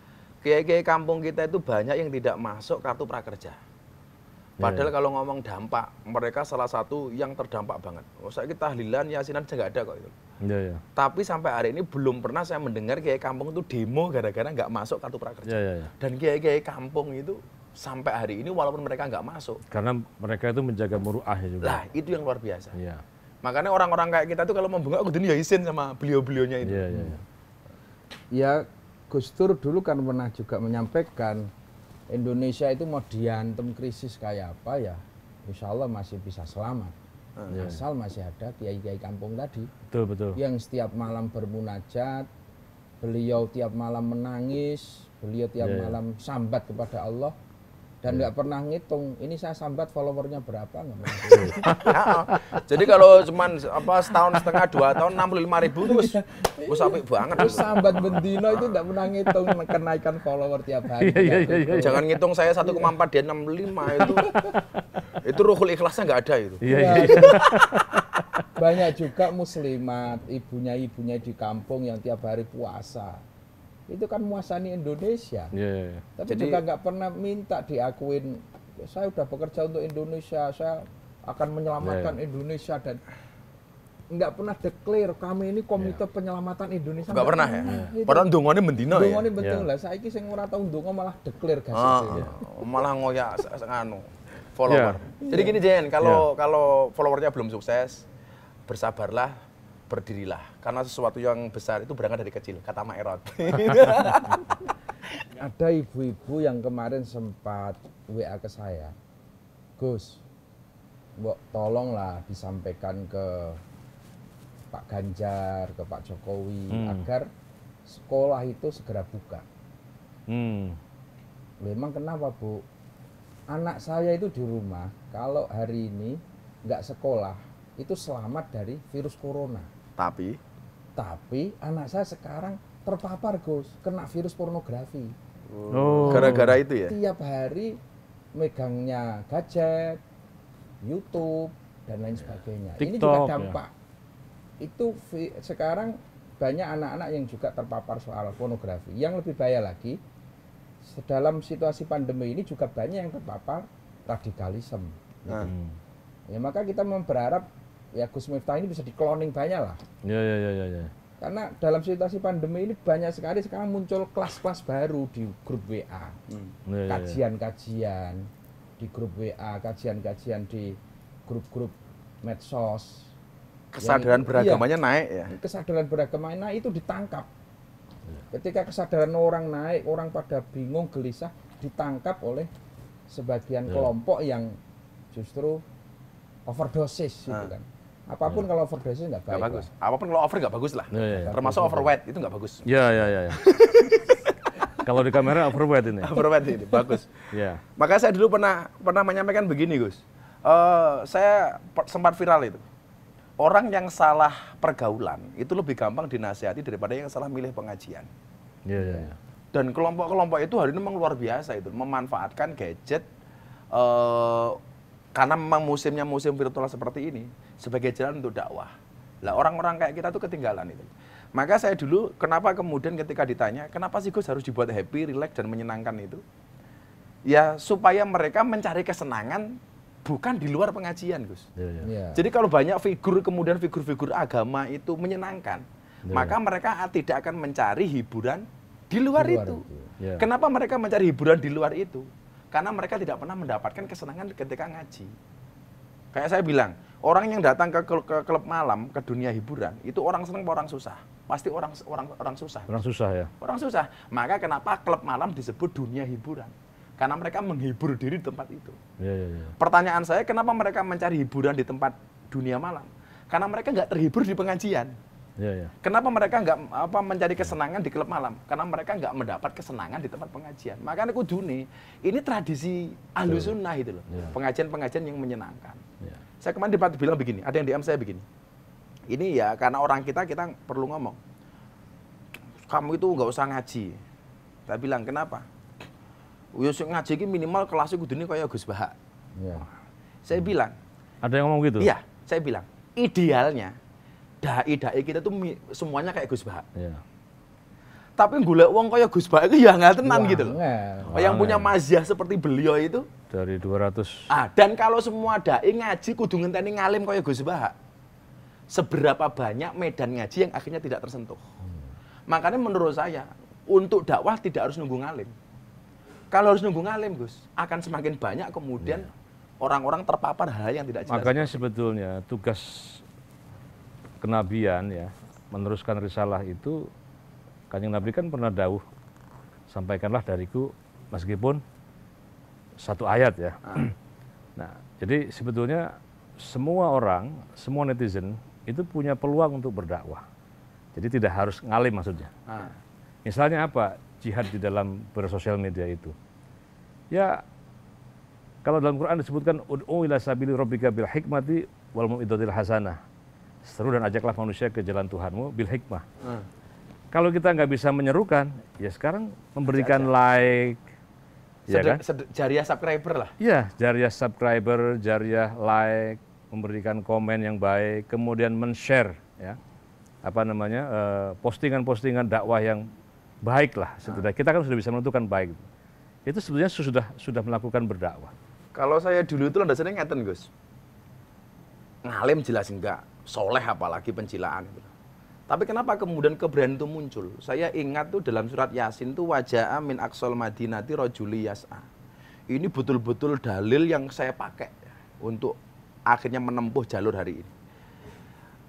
Kiai-kiai kampung kita itu banyak yang tidak masuk kartu prakerja. Iya. Padahal yeah. kalau ngomong dampak, mereka salah satu yang terdampak banget. Oh, saya kita tahlilan, yasinan saja nggak ada kok itu. Yeah, yeah. Tapi sampai hari ini belum pernah saya mendengar kiai kampung itu demo gara-gara nggak masuk kartu prakerja. Yeah, yeah, yeah. Dan kiai-kiai kampung itu sampai hari ini walaupun mereka nggak masuk. Karena mereka itu menjaga muruah ya juga. Lah, itu yang luar biasa. Iya. Makanya orang-orang kayak kita tuh kalau mau bengok kudu ya izin sama beliau-beliaunya itu. Iya, iya, iya. Ya Gus Dur dulu kan pernah juga menyampaikan Indonesia itu mau diantem krisis kayak apa ya, insya Allah masih bisa selamat. Hmm. Iya. Asal masih ada kiai-kiai kampung tadi. Betul, betul. Yang setiap malam bermunajat, beliau tiap malam menangis, beliau tiap yeah, iya. malam yeah. sambat kepada Allah dan iya. nggak pernah ngitung ini saya sambat followernya berapa nggak jadi kalau cuman apa setahun setengah dua tahun enam puluh lima ribu terus gue iya. sampai banget terus sambat bendino itu nggak pernah ngitung kenaikan follower tiap hari iya, jangan ngitung saya satu koma empat dia enam lima itu itu ruhul ikhlasnya nggak ada itu banyak juga muslimat ibunya ibunya di kampung yang tiap hari puasa itu kan muasani Indonesia. Yeah, yeah. Iya. Tapi Jadi, juga nggak pernah minta diakuin. Saya udah bekerja untuk Indonesia, saya akan menyelamatkan yeah. Iya. Indonesia dan nggak pernah declare kami ini komite yeah. penyelamatan Indonesia. Nggak pernah, ya. Gitu. Padahal dongone mendino ya. Dongone betul yeah. lah. Saya ini sing ora tau malah declare gas ah, Malah ngoyak anu follower. Yeah. Jadi gini Jen, kalau yeah. kalau followernya belum sukses, bersabarlah berdirilah karena sesuatu yang besar itu berangkat dari kecil kata Mak Erot. Ada ibu-ibu yang kemarin sempat WA ke saya, Gus, mbok tolonglah disampaikan ke Pak Ganjar, ke Pak Jokowi hmm. agar sekolah itu segera buka. Hmm. Memang kenapa Bu? Anak saya itu di rumah kalau hari ini nggak sekolah itu selamat dari virus corona. Tapi? Tapi anak saya sekarang terpapar Gus, kena virus pornografi. gara oh. Gara-gara itu ya? Tiap hari megangnya gadget, YouTube dan lain iya. sebagainya. TikTok, Ini juga ya? dampak. Ya. Itu sekarang banyak anak-anak yang juga terpapar soal pornografi. Yang lebih bahaya lagi, dalam situasi pandemi ini juga banyak yang terpapar radikalisme. Nah. Ya maka kita memberharap ya Gus Miftah ini bisa dikloning banyak lah. Iya iya iya iya. Karena dalam situasi pandemi ini banyak sekali sekarang muncul kelas-kelas baru di grup WA, kajian-kajian hmm. ya, ya, ya. di grup WA, kajian-kajian di grup-grup medsos. Kesadaran yang, iya. beragamanya iya, naik ya. Kesadaran beragamanya naik itu ditangkap. Ya. Ketika kesadaran orang naik, orang pada bingung, gelisah, ditangkap oleh sebagian ya. kelompok yang justru overdosis gitu ah. kan. Apapun yeah. kalau overdosis nggak baik. Gak bagus. Lah. Apapun kalau over nggak bagus lah. Yeah, yeah, ya. Termasuk overweight itu nggak bagus. Ya ya ya. kalau di kamera overweight ini. Overweight ini bagus. ya. Makanya saya dulu pernah pernah menyampaikan begini Gus. Uh, saya sempat viral itu. Orang yang salah pergaulan itu lebih gampang dinasihati daripada yang salah milih pengajian. Iya iya. Ya. Dan kelompok-kelompok itu hari ini memang luar biasa itu memanfaatkan gadget uh, karena memang musimnya musim virtual seperti ini sebagai jalan untuk dakwah. Lah orang-orang kayak kita tuh ketinggalan itu. Maka saya dulu kenapa kemudian ketika ditanya kenapa sih Gus harus dibuat happy, relax dan menyenangkan itu? Ya supaya mereka mencari kesenangan bukan di luar pengajian Gus. Yeah, yeah. Yeah. Jadi kalau banyak figur kemudian figur-figur agama itu menyenangkan, iya. maka mereka tidak akan mencari hiburan di luar, di luar itu. itu. Yeah. Kenapa mereka mencari hiburan di luar itu? Karena mereka tidak pernah mendapatkan kesenangan ketika ngaji. Kayak saya bilang, orang yang datang ke, ke, ke klub malam, ke dunia hiburan, itu orang seneng orang susah? Pasti orang orang orang susah. Orang susah ya. Orang susah. Maka kenapa klub malam disebut dunia hiburan? Karena mereka menghibur diri di tempat itu. Ya, ya, ya. Pertanyaan saya, kenapa mereka mencari hiburan di tempat dunia malam? Karena mereka nggak terhibur di pengajian. Ya, ya. Kenapa mereka nggak apa mencari kesenangan di klub malam? Karena mereka nggak mendapat kesenangan di tempat pengajian. Makanya kudune ini tradisi ahlu sunnah itu loh. pengajian ya. Pengajian-pengajian yang menyenangkan. Ya. Saya kemarin dapat bilang begini, ada yang DM saya begini. Ini ya karena orang kita kita perlu ngomong. Kamu itu nggak usah ngaji. Saya bilang kenapa? Yo ngaji ini minimal kelasnya kelas ini kayak Gus Bahak. Ya. Saya bilang. Ada yang ngomong gitu? Iya, saya bilang idealnya dai-dai kita tuh semuanya kayak Gus Bahak. Yeah. Tapi gula wong kaya Gus Bahak itu ya nggak tenan gitu loh. Yang punya mazhab seperti beliau itu dari 200. Ah, dan kalau semua dai ngaji kudu ngenteni ngalim kaya Gus Bahak. Seberapa banyak medan ngaji yang akhirnya tidak tersentuh. Hmm. Makanya menurut saya untuk dakwah tidak harus nunggu ngalim. Kalau harus nunggu ngalim, Gus, akan semakin banyak kemudian iya. orang-orang yeah. terpapar hal yang tidak jelas. Makanya sebetulnya tugas kenabian ya, meneruskan risalah itu Kanjeng Nabi kan pernah dawuh sampaikanlah dariku meskipun satu ayat ya. Ah. Nah, jadi sebetulnya semua orang, semua netizen itu punya peluang untuk berdakwah. Jadi tidak harus ngalim maksudnya. Ah. Misalnya apa? Jihad di dalam bersosial media itu. Ya kalau dalam Quran disebutkan ud'u ila sabili rabbika bil hikmati wal mu'idatil hasana Seru dan ajaklah manusia ke jalan Tuhanmu bil hikmah. Hmm. Kalau kita nggak bisa menyerukan, ya sekarang memberikan aja, aja. like, sedu, ya kan? jariah subscriber lah. Iya, jariah subscriber, jariah like, memberikan komen yang baik, kemudian men-share ya. Apa namanya? Eh, postingan-postingan dakwah yang baik lah sudah. Hmm. Kita kan sudah bisa menentukan baik. Itu sebetulnya sudah sudah melakukan berdakwah. Kalau saya dulu itu landasannya ngeten, Gus. Ngalim jelas enggak soleh apalagi pencilaan. Gitu. Tapi kenapa kemudian keberanian itu muncul? Saya ingat tuh dalam surat Yasin tuh wajah min aksol madinati rojuli yas'a. Ini betul-betul dalil yang saya pakai untuk akhirnya menempuh jalur hari ini.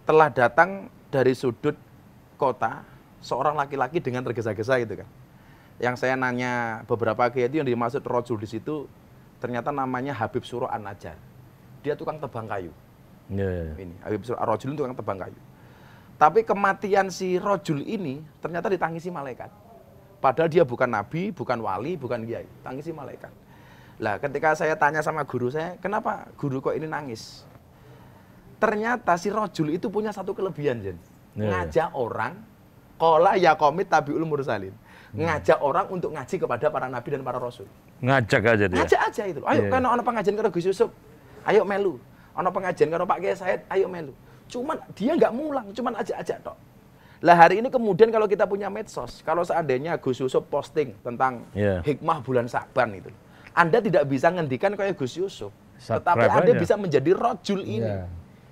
Telah datang dari sudut kota seorang laki-laki dengan tergesa-gesa gitu kan. Yang saya nanya beberapa kiai itu yang dimaksud rojul di situ ternyata namanya Habib Suro An-Najar. Dia tukang tebang kayu Yeah, iya. Ini Habib Rojul itu yang tebang kayu. Tapi kematian si Rojul ini ternyata ditangisi malaikat. Padahal dia bukan nabi, bukan wali, bukan kiai. Tangisi malaikat. Lah ketika saya tanya sama guru saya, kenapa guru kok ini nangis? Ternyata si Rojul itu punya satu kelebihan, Jen. Yeah, iya. ngajak orang, kola ya komit tapi tabiul mursalin. Hmm. Ngajak yeah. orang untuk ngaji kepada para nabi dan para rasul. Ngajak aja dia? Ngajak aja itu. Ayo, yeah. Iya. kan orang pengajian karo Gus Yusuf. Ayo melu. Ono pengajian karo Pak Kiai Said, ayo melu. Cuman dia nggak mulang, cuman ajak-ajak tok. Lah hari ini kemudian kalau kita punya medsos, kalau seandainya Gus Yusuf posting tentang yeah. hikmah bulan Saban itu, Anda tidak bisa ngendikan kayak Gus Yusuf, tetapi Anda bisa menjadi rojul ini. Yeah.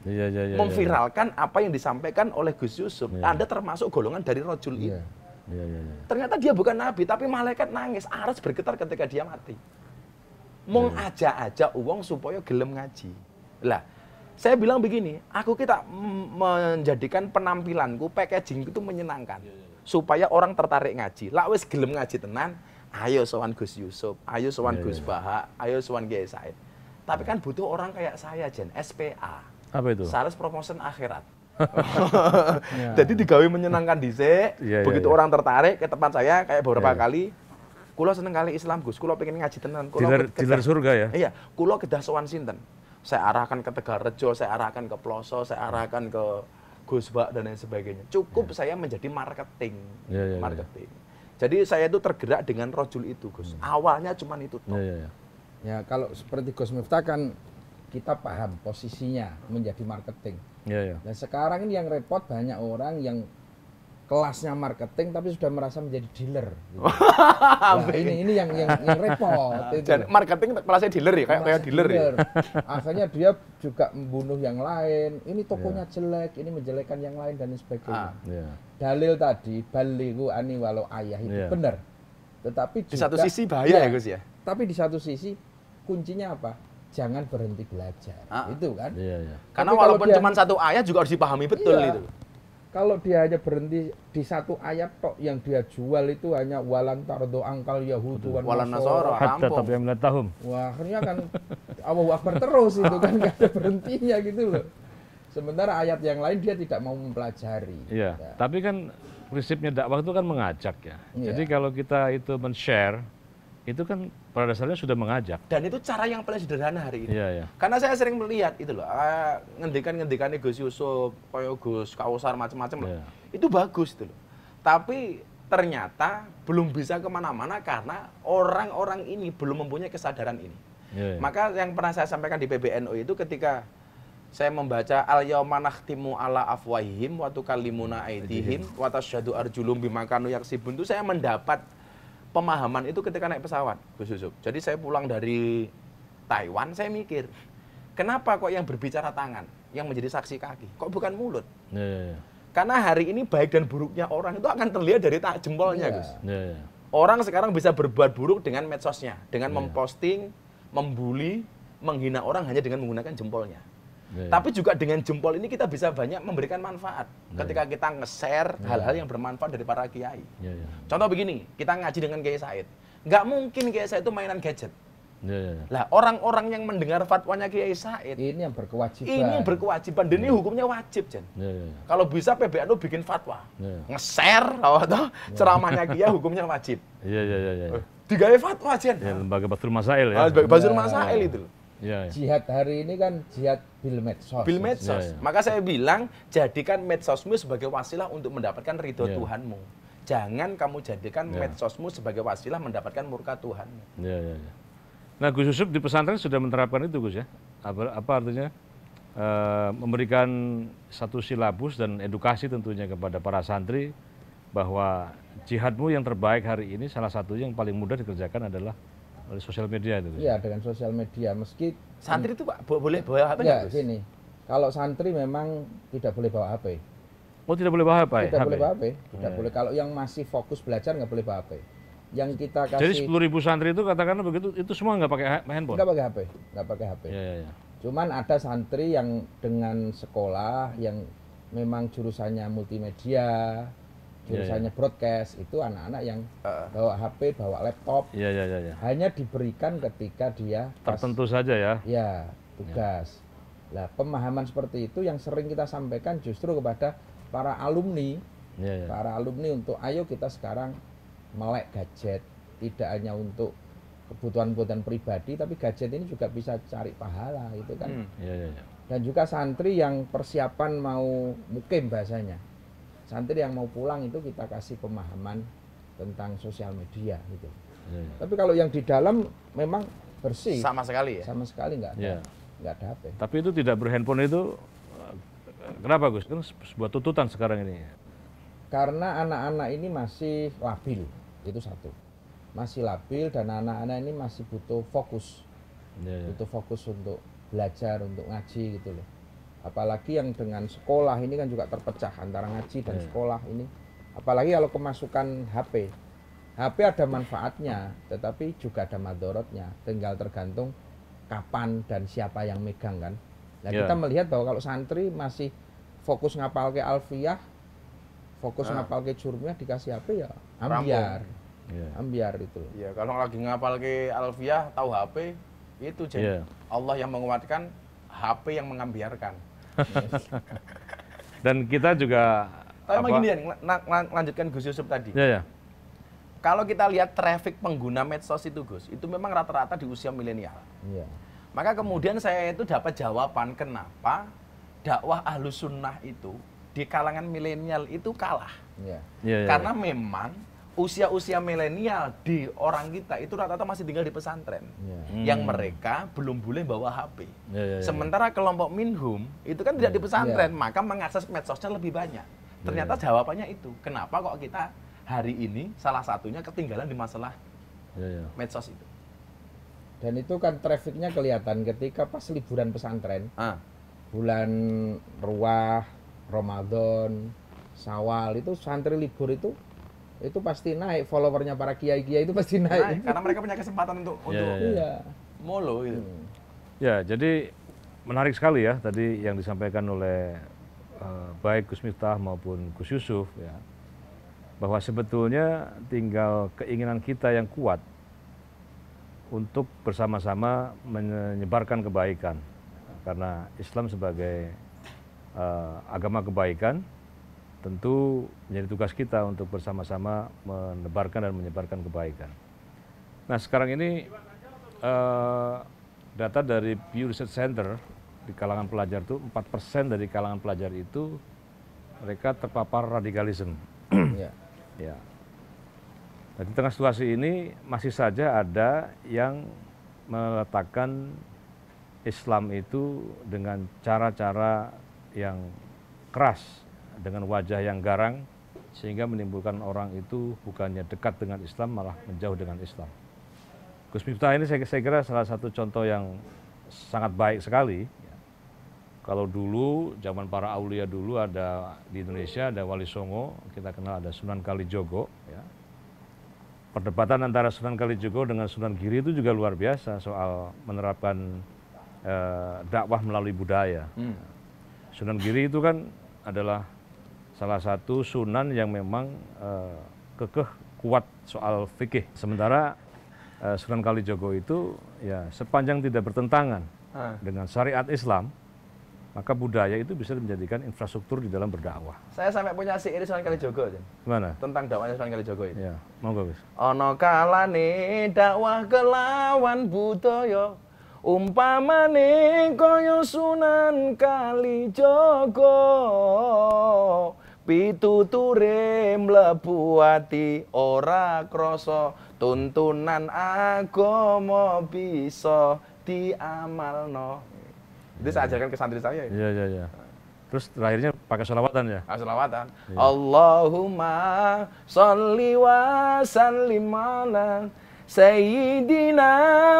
Yeah, yeah, yeah, iya. memviralkan yeah. apa yang disampaikan oleh Gus Yusuf. Yeah. Anda termasuk golongan dari rojul yeah. ini. Yeah, yeah, yeah. Iya. Ternyata dia bukan nabi, tapi malaikat nangis, aras bergetar ketika dia mati. mengajak yeah. aja aja uang supaya gelem ngaji. Lah, saya bilang begini, aku kita menjadikan penampilanku, packaging itu menyenangkan. Iya, iya, iya. Supaya orang tertarik ngaji. Lah wis gelem ngaji tenan, ayo sowan Gus Yusuf, ayo sowan yeah, Gus yeah. Baha, ayo sowan Kiai Said. Tapi kan butuh orang kayak saya, Jen, SPA. Apa itu? Sales Promotion Akhirat. ya. Jadi digawe menyenangkan ya, ya, begitu ya. orang tertarik ke tempat saya kayak beberapa kali Kulo seneng kali Islam Gus, kulo pengen ngaji tenan. Kulo dealer, dealer surga ya? Iya, kulo kedah sowan sinten saya arahkan ke rejo, saya arahkan ke Ploso, saya arahkan ke Gusbak dan lain sebagainya. Cukup yeah. saya menjadi marketing, yeah, yeah, ya, ya. marketing. Yeah. Jadi saya itu tergerak dengan rojul itu, Gus. Hmm. Awalnya cuman itu ya, toh. Yeah, yeah, yeah. Ya kalau seperti Gus Miftah kan kita paham posisinya menjadi marketing. Ya ya. Dan sekarang ini yang repot banyak orang yang kelasnya marketing tapi sudah merasa menjadi dealer. Gitu. Wah, ini ini yang yang, yang repot. Itu. Jadi marketing kelasnya dealer ya, kayak kayak dealer, ya? dealer. Ya? Akhirnya dia juga membunuh yang lain. Ini tokonya yeah. jelek, ini menjelekkan yang lain dan sebagainya. Ah. Yeah. Dalil tadi baligu ani walau ayah itu yeah. benar. Tetapi juga, di satu sisi bahaya iya. ya, Gus ya. Tapi di satu sisi kuncinya apa? jangan berhenti belajar. Ah. Itu kan. Iya, iya. Karena walaupun cuma satu ayah juga harus dipahami betul iya. itu. Kalau dia hanya berhenti di satu ayat tok yang dia jual itu hanya walan tardo angkal Yahudu wan walan nasoro hatta tabi'amil tahum. Wah, akhirnya kan Allahu Akbar terus itu kan gak ada berhentinya gitu loh. Sementara ayat yang lain dia tidak mau mempelajari. Iya. Ya. Tapi kan prinsipnya dakwah itu kan mengajak ya. ya. Jadi kalau kita itu men-share itu kan pada dasarnya sudah mengajak. Dan itu cara yang paling sederhana hari ini. Iya, iya. Karena saya sering melihat itu loh, ah, ngendikan-ngendikan Gus Yusuf, Koyo Gus, Kausar macam-macam iya. loh. Itu bagus itu loh. Tapi ternyata belum bisa kemana-mana karena orang-orang ini belum mempunyai kesadaran ini. Iya, iya. Maka yang pernah saya sampaikan di PBNU itu ketika saya membaca al yauma timu ala afwahihim watu kalimuna aidihim wa arjulum bima yaksibun itu saya mendapat pemahaman itu ketika naik pesawat, Gus Yusuf. Jadi saya pulang dari Taiwan, saya mikir, kenapa kok yang berbicara tangan, yang menjadi saksi kaki, kok bukan mulut? Yeah. Karena hari ini baik dan buruknya orang itu akan terlihat dari tak jempolnya, yeah. Gus. Yeah. Orang sekarang bisa berbuat buruk dengan medsosnya, dengan iya. memposting, membuli, menghina orang hanya dengan menggunakan jempolnya. Yeah. Iya. Tapi juga dengan jempol ini kita bisa banyak memberikan manfaat yeah. ketika iya. kita nge-share yeah. hal-hal iya. yang bermanfaat dari para kiai. Yeah, yeah. Contoh begini, kita ngaji dengan Kiai Said. Nggak mungkin Kiai Said itu mainan gadget. Yeah, Lah orang-orang yang mendengar fatwanya Kiai Said ini yang berkewajiban. Ini yang berkewajiban. Dan yeah. ini hukumnya wajib, Jen. Yeah, yeah. Kalau bisa PBNU bikin fatwa, yeah. nge-share atau yeah. ceramahnya Kiai hukumnya wajib. Iya iya iya. Eh, digawe fatwa, Jen. Ya, lembaga Basrul Masail ya. Lembaga ah, Basrul Masail itu. Ya, ya. Jihad hari ini kan jihad bil medsos. Bil medsos. Ya, ya. Maka saya bilang jadikan medsosmu sebagai wasilah untuk mendapatkan ridho ya. Tuhanmu. Jangan kamu jadikan ya. medsosmu sebagai wasilah mendapatkan murka Tuhan. Ya, ya, ya. Nah Gus Yusuf di pesantren sudah menerapkan itu Gus ya. Apa, apa artinya? E, memberikan satu silabus dan edukasi tentunya kepada para santri bahwa jihadmu yang terbaik hari ini salah satu yang paling mudah dikerjakan adalah oleh sosial media itu iya dengan sosial media meski santri itu pak boleh bawa HP ya sini. kalau santri memang tidak boleh bawa HP oh tidak boleh bawa HP tidak HP. boleh bawa HP tidak ya. boleh kalau yang masih fokus belajar nggak boleh bawa HP yang kita kasih jadi sepuluh ribu santri itu katakanlah begitu itu semua nggak pakai handphone Enggak pakai HP Enggak pakai HP ya, ya, ya. cuman ada santri yang dengan sekolah yang memang jurusannya multimedia jurusannya yeah, iya. yeah. broadcast itu anak-anak yang uh. bawa HP, bawa laptop. yeah, yeah, Yeah, yeah. Hanya diberikan ketika dia tertentu pas, saja ya. Ya tugas. Iya. Lah yeah. pemahaman seperti itu yang sering kita sampaikan justru kepada para alumni, yeah, yeah. para alumni untuk ayo kita sekarang melek gadget, tidak hanya untuk kebutuhan-kebutuhan pribadi, tapi gadget ini juga bisa cari pahala gitu kan. Hmm, yeah, yeah, yeah. Dan juga santri yang persiapan mau mukim bahasanya santri yang mau pulang itu kita kasih pemahaman tentang sosial media gitu. Hmm. Tapi kalau yang di dalam memang bersih. Sama sekali ya. Sama sekali nggak ada. Yeah. ada HP. Tapi itu tidak berhandphone itu kenapa Gus? Itu sebuah tuntutan sekarang ini. Karena anak-anak ini masih labil itu satu. Masih labil dan anak-anak ini masih butuh fokus. Yeah, yeah. Butuh fokus untuk belajar, untuk ngaji gitu loh apalagi yang dengan sekolah ini kan juga terpecah antara ngaji dan yeah. sekolah ini apalagi kalau kemasukan HP HP ada manfaatnya tetapi juga ada madorotnya tinggal tergantung kapan dan siapa yang megang kan nah yeah. kita melihat bahwa kalau santri masih fokus ngapal ke alfiah fokus nah. ngapal ke jurmiah dikasih HP ya ambiar yeah. ambiar itu ya yeah, kalau lagi ngapal ke alfiah tahu HP itu jadi yeah. Allah yang menguatkan HP yang mengambiarkan Dan kita juga Tapi apa? gini lan, lanjutkan Gus Yusuf tadi. Ya, ya. Kalau kita lihat traffic pengguna medsos itu Gus, itu memang rata-rata di usia milenial. Ya. Maka kemudian saya itu dapat jawaban kenapa dakwah ahlu sunnah itu di kalangan milenial itu kalah. Ya. Ya, ya, Karena iya. memang usia-usia milenial di orang kita itu rata-rata masih tinggal di pesantren yeah. hmm. yang mereka belum boleh bawa HP. Yeah, yeah, yeah. Sementara kelompok minhum itu kan tidak di iya. pesantren, yeah. maka mengakses medsosnya lebih banyak. Iya, Ternyata iya. jawabannya itu. Kenapa kok kita hari ini salah satunya ketinggalan di masalah yeah, yeah. medsos itu? Dan itu kan trafficnya kelihatan ketika pas liburan pesantren, ah. bulan ruah, Ramadan, Sawal itu santri libur itu itu pasti naik followernya para kiai-kiai itu pasti naik. naik karena mereka punya kesempatan untuk yeah, untuk yeah, yeah. Iya. molo gitu. Hmm. Ya, jadi menarik sekali ya tadi yang disampaikan oleh uh, baik Gus Miftah maupun Gus Yusuf ya. Bahwa sebetulnya tinggal keinginan kita yang kuat untuk bersama-sama menyebarkan kebaikan. Karena Islam sebagai uh, agama kebaikan tentu menjadi tugas kita untuk bersama-sama menebarkan dan menyebarkan kebaikan. Nah sekarang ini uh, data dari Pew Research Center di kalangan pelajar itu 4% dari kalangan pelajar itu mereka terpapar radikalisme. Iya. ya. ya. Nah, di tengah situasi ini masih saja ada yang meletakkan Islam itu dengan cara-cara yang keras dengan wajah yang garang sehingga menimbulkan orang itu bukannya dekat dengan Islam malah menjauh dengan Islam. Gus Miftah ini saya, saya kira salah satu contoh yang sangat baik sekali. Kalau dulu zaman para aulia dulu ada di Indonesia ada Wali Songo, kita kenal ada Sunan Kalijogo. Ya. Perdebatan antara Sunan Kalijogo dengan Sunan Giri itu juga luar biasa soal menerapkan eh, dakwah melalui budaya. Hmm. Sunan Giri itu kan adalah salah satu sunan yang memang uh, kekeh kuat soal fikih. Sementara uh, Sunan Kalijogo itu ya sepanjang tidak bertentangan uh. dengan syariat Islam, maka budaya itu bisa menjadikan infrastruktur di dalam berdakwah. Saya sampai punya si Iri Sunan Kalijogo aja. Mana? Tentang dakwahnya Sunan Kalijogo ini. Ya, monggo Gus. Ono kalane dakwah kelawan budaya umpamane kaya Sunan Kalijogo Pituture mlebu ati ora krasa tuntunan agama bisa diamalno. Itu saya ajarkan ke santri saya. Ya. Iya iya iya. Terus terakhirnya pakai selawatan ya? Ah, selawatan. Iya. Allahumma sholli wa sallim ala Sayyidina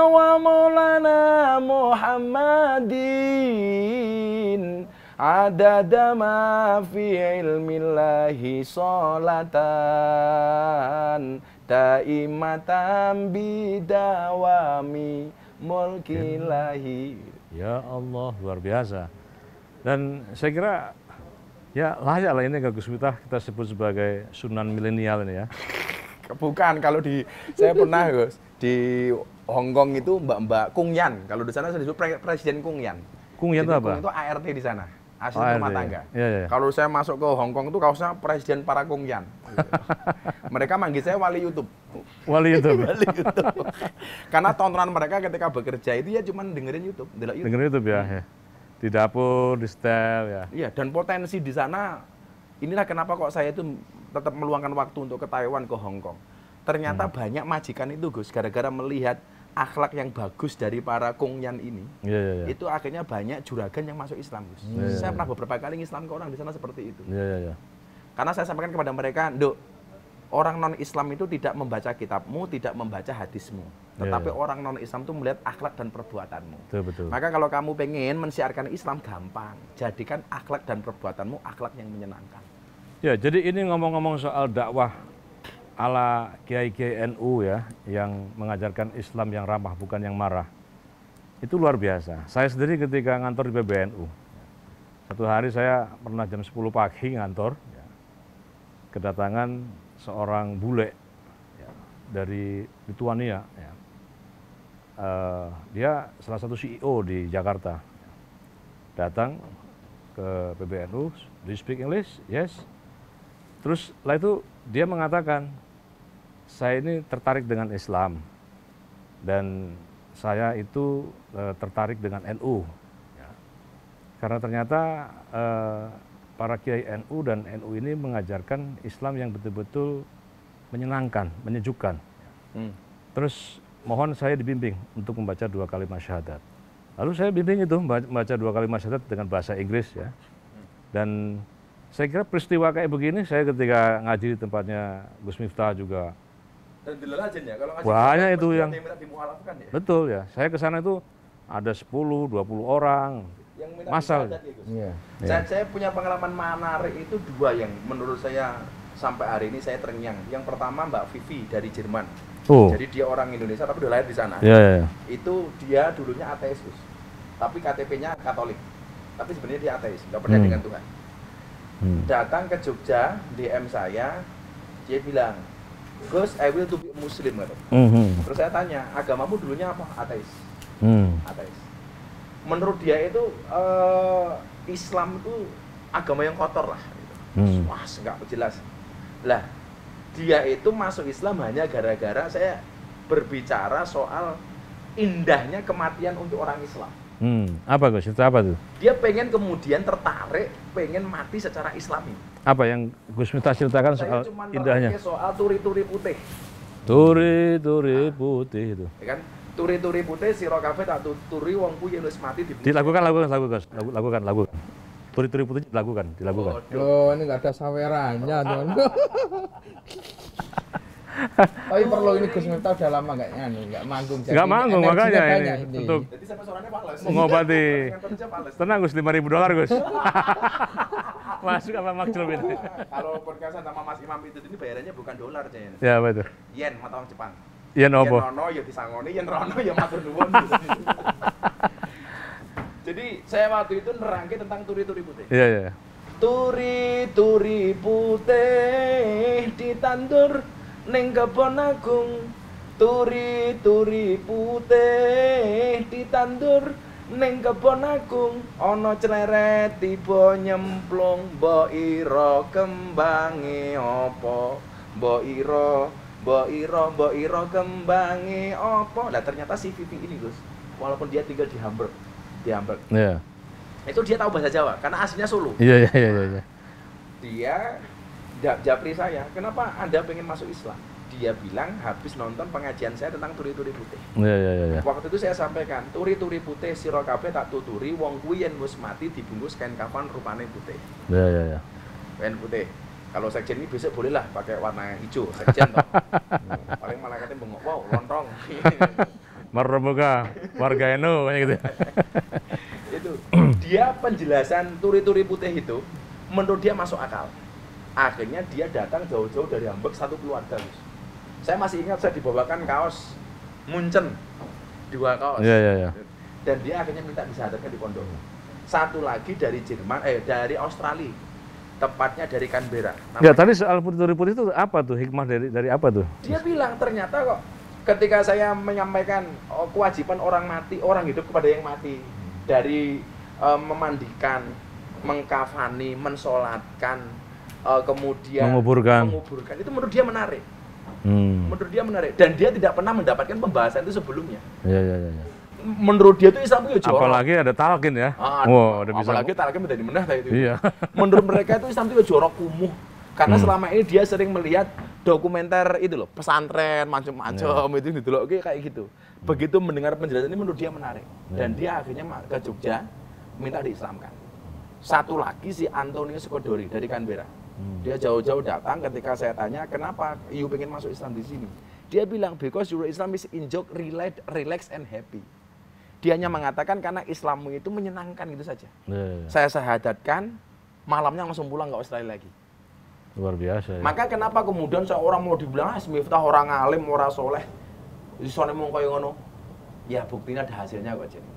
wa Maulana Muhammadin ada ma fi ilmillahi solatan taimatan bidawami lahi ya Allah luar biasa dan saya kira ya layak lah ini Kak Gusmita kita sebut sebagai sunan milenial ini ya bukan kalau di saya pernah Gus di Hong Kong itu mbak-mbak Kung Yan kalau di sana saya disebut presiden Kung Yan Kung Yan itu apa? Kung itu ART di sana asisten oh, rumah iya, iya. tangga. Iya, Kalau saya masuk ke Hong Kong itu kaosnya presiden para kongyan. mereka manggil saya wali YouTube. Wali YouTube. wali YouTube. Karena tontonan mereka ketika bekerja itu ya cuma dengerin YouTube, dengerin YouTube. Dengerin YouTube ya, hmm. ya. Di dapur, di setel ya. Iya, dan potensi di sana inilah kenapa kok saya itu tetap meluangkan waktu untuk ke Taiwan, ke Hong Kong. Ternyata hmm. banyak majikan itu Gus gara-gara melihat akhlak yang bagus dari para kongyan ini, yeah, yeah, yeah. itu akhirnya banyak juragan yang masuk Islam. Gus. Yeah, yeah, saya iya. pernah beberapa kali Islam ke orang di sana seperti itu. Yeah, yeah, yeah. Karena saya sampaikan kepada mereka, dok, orang non Islam itu tidak membaca kitabmu, tidak membaca hadismu. Iya, iya. Tetapi yeah, yeah. orang non Islam itu melihat akhlak dan perbuatanmu. Betul, betul. Maka kalau kamu pengen mensiarkan Islam gampang, jadikan akhlak dan perbuatanmu akhlak yang menyenangkan. Ya, jadi ini ngomong-ngomong soal dakwah ala kiai-kiai NU ya yang mengajarkan Islam yang ramah bukan yang marah. Itu luar biasa. Saya sendiri ketika ngantor di PBNU. Satu hari saya pernah jam 10 pagi ngantor. Kedatangan seorang bule dari Lituania. Ya. Uh, dia salah satu CEO di Jakarta. Datang ke PBNU, do you speak English? Yes. Terus setelah itu dia mengatakan, saya ini tertarik dengan Islam dan saya itu e, tertarik dengan NU ya. karena ternyata e, para kiai NU dan NU ini mengajarkan Islam yang betul-betul menyenangkan, menyejukkan. Hmm. Terus mohon saya dibimbing untuk membaca dua kalimat syahadat. Lalu saya bimbing itu membaca dua kalimat syahadat dengan bahasa Inggris ya. Dan saya kira peristiwa kayak begini saya ketika ngaji di tempatnya Gus Miftah juga ya kalau banyak itu yang minta ya. Betul ya. Saya ke sana itu ada 10, 20 orang. Yang minta masal. Saya, iya. saya punya pengalaman menarik itu dua yang menurut saya sampai hari ini saya terngiang. Yang pertama Mbak Vivi dari Jerman. Oh. Jadi dia orang Indonesia tapi udah lahir di sana. Ya, ya. Itu dia dulunya ateis, tapi KTP-nya Katolik. Tapi sebenarnya dia ateis, nggak percaya hmm. dengan Tuhan. Hmm. Datang ke Jogja, DM saya, dia bilang, Gus, I will to be Muslim gitu. Mm -hmm. Terus saya tanya, agamamu dulunya apa? Ateis. Mm. Ateis. Menurut dia itu uh, Islam itu agama yang kotor lah. Gitu. Mm. Wah, nggak jelas. Lah, dia itu masuk Islam hanya gara-gara saya berbicara soal indahnya kematian untuk orang Islam. Hmm, apa Gus? Itu apa tuh? Dia pengen kemudian tertarik, pengen mati secara Islami apa yang Gus Miftah ceritakan soal indahnya? soal turi-turi putih. Turi-turi putih itu. Ya kan? Turi-turi putih siro kafe tak turi wong ku wis mati di. Dilakukan lakukan lakukan lakukan lakukan. Turi-turi putih dilakukan, dilakukan. Oh, oh ini nggak ada sawerannya, Don. Tapi perlu ini Gus Miftah udah lama nggak nyanyi, nggak manggung. Nggak manggung makanya ini, ini. untuk mengobati. Tenang Gus, lima ribu dolar Gus. Masuk apa makjlub itu? Kalau podcast sama Mas Imam itu ini bayarannya bukan dolar, Cen. Ya, betul. Yen, mata uang Jepang. Yen apa? Yen rono ya disangoni, yen rono ya matur nuwun. Jadi saya waktu itu nerangke tentang turi-turi putih. Iya, iya. iya. Turi-turi putih ditandur ning kebon agung. Turi-turi putih ditandur Neng kebon agung ono cleret tiba nyemplung boiro kembangi opo, opo boiro, iro kembangi opo. bo iro kembangi opo lah ternyata si Vivi ini Gus walaupun dia tinggal di Hamburg di Hamburg yeah. itu dia tahu bahasa Jawa karena aslinya Solo iya iya iya, iya. dia Japri saya kenapa anda pengen masuk Islam dia bilang habis nonton pengajian saya tentang turi-turi putih. Iya, iya, iya. iya. Waktu itu saya sampaikan, turi-turi putih siro kabeh tak tuturi wong kuwi yen wis mati dibungkus kain kapan rupane putih. Iya, iya, iya. Kain putih. Kalau sekjen ini besok bolehlah pakai warna hijau, sekjen toh. Paling malah katanya bengok, wow, lontong. Merbuka warga NU gitu. itu dia penjelasan turi-turi putih itu menurut dia masuk akal akhirnya dia datang jauh-jauh dari Hamburg satu keluarga saya masih ingat saya dibawakan kaos Muncen, dua kaos yeah, yeah, yeah. dan dia akhirnya minta disadarkan di pondoknya satu lagi dari Jerman eh dari Australia tepatnya dari Canberra. Ya tadi soal putri-putri itu apa tuh hikmah dari dari apa tuh? Dia bilang ternyata kok ketika saya menyampaikan oh, kewajiban orang mati orang hidup kepada yang mati dari eh, memandikan, mengkafani, mensolatkan, uh, kemudian menguburkan. menguburkan itu menurut dia menarik. Hmm. Menurut dia menarik dan dia tidak pernah mendapatkan pembahasan itu sebelumnya. Iya iya iya. iya. Menurut dia itu Islam itu ya, jorok. Apalagi ada talakin ya. Ah, wow, ada apalagi bisa. Apalagi talqin menjadi menarik itu. Iya. menurut mereka itu Islam itu ya jorok kumuh. Karena hmm. selama ini dia sering melihat dokumenter itu loh, pesantren macam-macam yeah. itu gitu loh, kayak gitu. Begitu mendengar penjelasan ini menurut dia menarik yeah. dan dia akhirnya ke Jogja minta diislamkan. Satu lagi si Antonio Skodori dari Canberra Hmm. Dia jauh-jauh datang ketika saya tanya, kenapa you pengen masuk Islam di sini? Dia bilang, because your Islam is in relax, relax and happy. Dia hanya mengatakan karena Islammu itu menyenangkan gitu saja. Yeah. Iya. Saya sahadatkan, malamnya langsung pulang nggak usah lagi. Luar biasa. Ya. Maka kenapa kemudian seorang mau dibilang ah, Miftah orang alim, orang soleh, isone mau kaya ngono? Ya buktinya ada hasilnya kok jadi.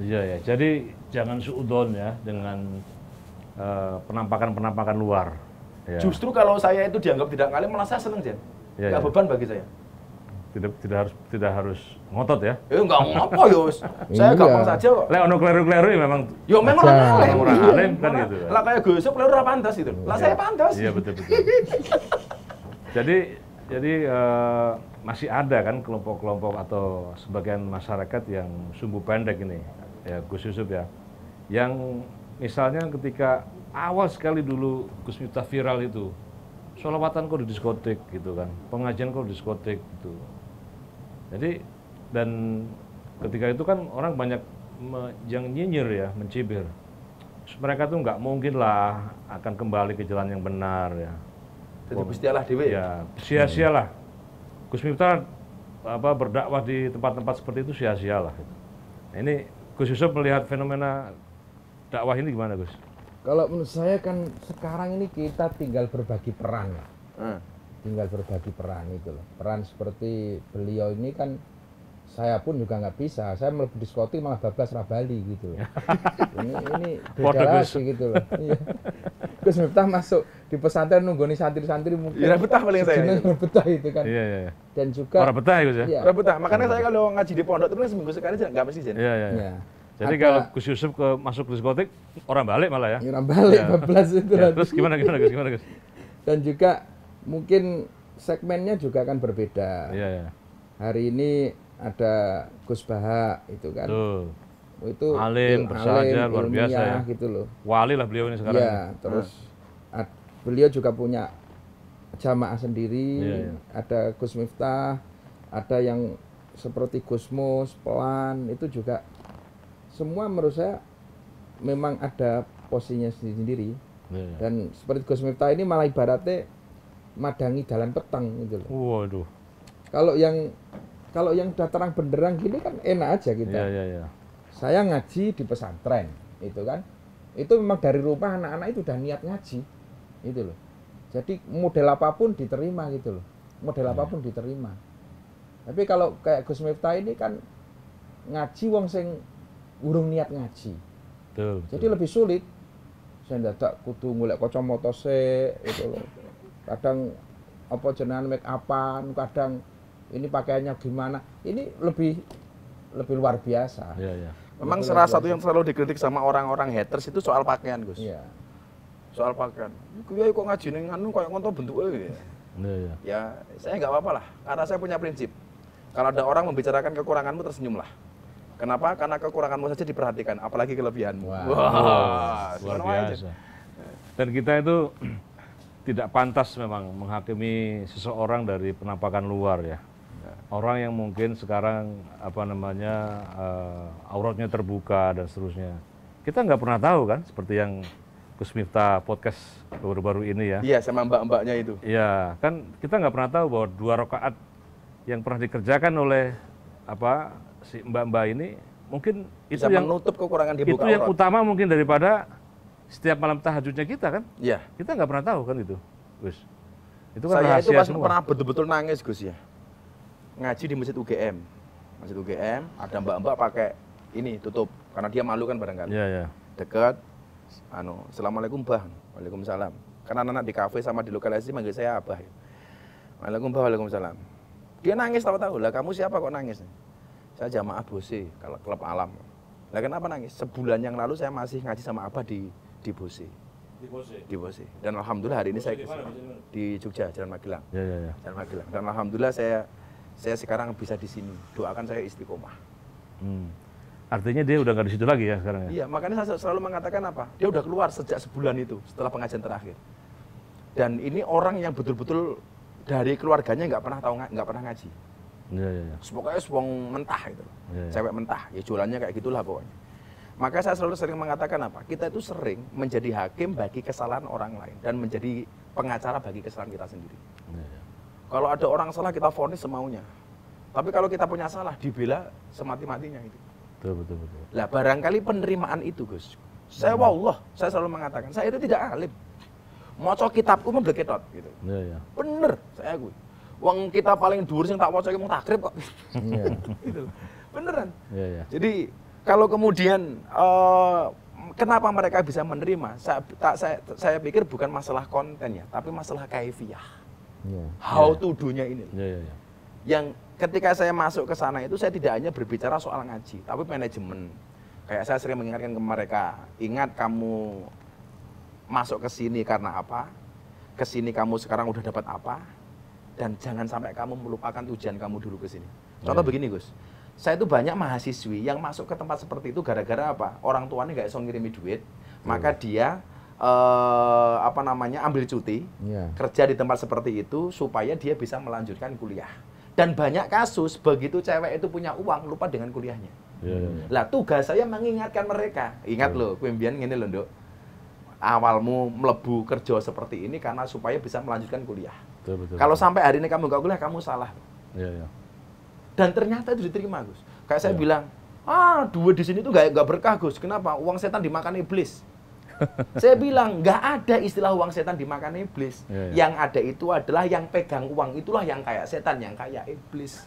Iya ya. Jadi jangan suudon ya dengan uh, eh, penampakan -penampakan luar. Yeah. Justru kalau saya itu dianggap tidak ngalim, malah saya seneng Jen. Yeah, yeah. beban bagi saya. Tidak, tidak harus tidak harus ngotot ya? Eh enggak ngapa yos. Ya, saya gampang iya. saja kok. Lah ono kleru-kleru ya memang. Yo ya, memang orang ngalim, Orang ngalim kan gitu. Lah kayak gosok kleru ora pantas itu. Lah saya iya. pantas. Iya betul betul. jadi jadi uh, masih ada kan kelompok-kelompok atau sebagian masyarakat yang sumbu pendek ini ya Gus Yusuf ya yang misalnya ketika awal sekali dulu Gus Miftah viral itu sholawatan kok di diskotik gitu kan pengajian kok di diskotik gitu jadi dan ketika itu kan orang banyak yang nyinyir ya mencibir mereka tuh nggak mungkin lah akan kembali ke jalan yang benar ya jadi bestialah dewe ya, ya sia-sialah Gus Miftah apa berdakwah di tempat-tempat seperti itu sia-sialah nah, ini Gus Yusuf melihat fenomena dakwah ini gimana Gus? Kalau menurut saya kan sekarang ini kita tinggal berbagi peran lah. Hmm. Tinggal berbagi peran itu loh. Peran seperti beliau ini kan saya pun juga nggak bisa. Saya melebih diskotik malah bablas Rabali gitu loh. ini ini beda lagi gitu loh. Iya. Terus betah masuk di pesantren nunggu nih santri-santri mungkin. Ya betah paling saya. Ya betah itu kan. Iya, iya iya. Dan juga. Orang betah itu ya, ya. Iya. Orang betah. Makanya saya kalau ngaji di pondok itu kan seminggu sekali nggak mesti jadi. Iya iya. Ya. Jadi ada. kalau Gus Yusuf ke masuk diskotik orang balik malah ya. Orang balik ya. bablas itu. Ya, terus gimana gimana Gus gimana Gus? Dan juga mungkin segmennya juga akan berbeda. Iya ya. Hari ini ada Gus Baha itu kan. Tuh. Itu alim, il, bersahaja, luar biasa ya. gitu loh. Wali lah beliau ini sekarang. Iya, terus hmm. ad, beliau juga punya jamaah sendiri, iya, iya. ada Gus Miftah, ada yang seperti Gus Mus, Pelan, itu juga semua menurut saya memang ada posisinya sendiri-sendiri yeah. Iya. dan seperti Gus Miftah ini malah ibaratnya madangi jalan petang gitu loh. Waduh. Kalau yang kalau yang udah terang benderang gini kan enak aja kita. Yeah, yeah, yeah. Saya ngaji di pesantren itu kan. Itu memang dari rumah anak-anak itu udah niat ngaji itu loh. Jadi model apapun diterima gitu loh. Model yeah. apapun diterima. Tapi kalau kayak Gus Miftah ini kan ngaji wong sing urung niat ngaji. Betul. Jadi betul. lebih sulit. Saya tidak kudu golek kacamata sik itu loh. Kadang apa jenengan make upan, kadang ini pakaiannya gimana. Ini lebih lebih luar biasa. Iya, iya. Memang lebih salah satu yang selalu dikritik sama orang-orang haters itu soal pakaian, Gus. Iya. Soal pakaian. Kiai kok ngaji ning anu koyo ngonto bentuke. Gitu ya? Iya, iya. Ya, saya nggak apa-apa lah, karena saya punya prinsip. Kalau ada orang membicarakan kekuranganmu tersenyumlah. Kenapa? Karena kekuranganmu saja diperhatikan, apalagi kelebihanmu. Wah, wow. wow. luar biasa. Aja. Dan kita itu tidak pantas memang menghakimi seseorang dari penampakan luar ya. ya. Orang yang mungkin sekarang apa namanya uh, auratnya terbuka dan seterusnya. Kita nggak pernah tahu kan, seperti yang Gus Miftah podcast baru-baru ini ya. Iya, sama mbak-mbaknya itu. Iya, kan kita nggak pernah tahu bahwa dua rakaat yang pernah dikerjakan oleh apa si mbak-mbak ini mungkin Bisa itu yang menutup kekurangan di itu yang utama mungkin daripada setiap malam tahajudnya kita kan ya. kita nggak pernah tahu kan itu Gus itu kan saya itu pas semua. pernah betul-betul nangis Gus ya ngaji di masjid UGM masjid UGM ada mbak-mbak pakai ini tutup karena dia malu kan barangkali ya, ya. dekat anu assalamualaikum bah waalaikumsalam karena anak-anak di kafe sama di lokalisasi manggil saya abah ya. waalaikumsalam waalaikumsalam dia nangis tahu-tahu lah kamu siapa kok nangis saya jamaah Bose kalau klub alam. Nah kenapa nangis? Sebulan yang lalu saya masih ngaji sama Abah di di Bose. Di Bose. Di Bose. Dan alhamdulillah hari ini Bose saya di, mana, di Jogja Jalan Magelang. Ya, ya, ya. Jalan Magelang. Dan alhamdulillah saya saya sekarang bisa di sini. Doakan saya istiqomah. Hmm. Artinya dia udah nggak di situ lagi ya sekarang ya? Iya, makanya saya selalu mengatakan apa? Dia udah keluar sejak sebulan itu setelah pengajian terakhir. Dan ini orang yang betul-betul dari keluarganya nggak pernah tahu nggak pernah ngaji. Yeah, iya, iya, iya. yeah, yeah. Pokoknya wong mentah gitu. Yeah, yeah. Cewek mentah, ya jualannya kayak gitulah pokoknya. Maka saya selalu sering mengatakan apa? Kita itu sering menjadi hakim bagi kesalahan orang lain dan menjadi pengacara bagi kesalahan kita sendiri. Yeah, yeah. Kalau ada orang salah kita vonis semaunya. Tapi kalau kita punya salah dibela semati-matinya itu. Betul, betul, betul. Lah barangkali penerimaan itu, Gus. Saya wow Allah, saya selalu mengatakan, saya itu tidak alim. Moco kitabku membleketot gitu. Benar Bener, saya gue. Wong kita paling dhuwur sing tak waca iki mung takrib kok. Iya. Gitu Beneran. Iya, iya. Jadi kalau kemudian uh, kenapa mereka bisa menerima? Saya, tak, saya saya pikir bukan masalah konten ya, tapi masalah kaifiah. Yeah. How yeah. to do-nya ini. Yeah, yeah, yeah. Iya. Yang ketika saya masuk ke sana itu saya tidak hanya berbicara soal ngaji, tapi manajemen. Kayak saya sering mengingatkan ke mereka, ingat kamu masuk ke sini karena apa? Ke sini kamu sekarang udah dapat apa? dan jangan sampai kamu melupakan tujuan kamu dulu ke sini. Contoh yeah. begini Gus, saya itu banyak mahasiswi yang masuk ke tempat seperti itu gara-gara apa? Orang tuanya nggak bisa ngirimi duit, yeah. maka dia eh, apa namanya ambil cuti, yeah. kerja di tempat seperti itu supaya dia bisa melanjutkan kuliah. Dan banyak kasus begitu cewek itu punya uang lupa dengan kuliahnya. Yeah, iya, iya. Lah tugas saya mengingatkan mereka. Ingat yeah. loh, kuimbian ini loh, Dok awalmu melebu kerja seperti ini karena supaya bisa melanjutkan kuliah. Betul, betul, Kalau sampai hari ini kamu nggak kuliah, kamu salah. Iya, iya. Dan ternyata itu diterima, Gus. Kayak saya iya. bilang, ah dua di sini tuh nggak nggak berkah, Gus. Kenapa? Uang setan dimakan iblis. saya bilang nggak ada istilah uang setan dimakan iblis. Iya, iya. Yang ada itu adalah yang pegang uang itulah yang kayak setan, yang kayak iblis. ya,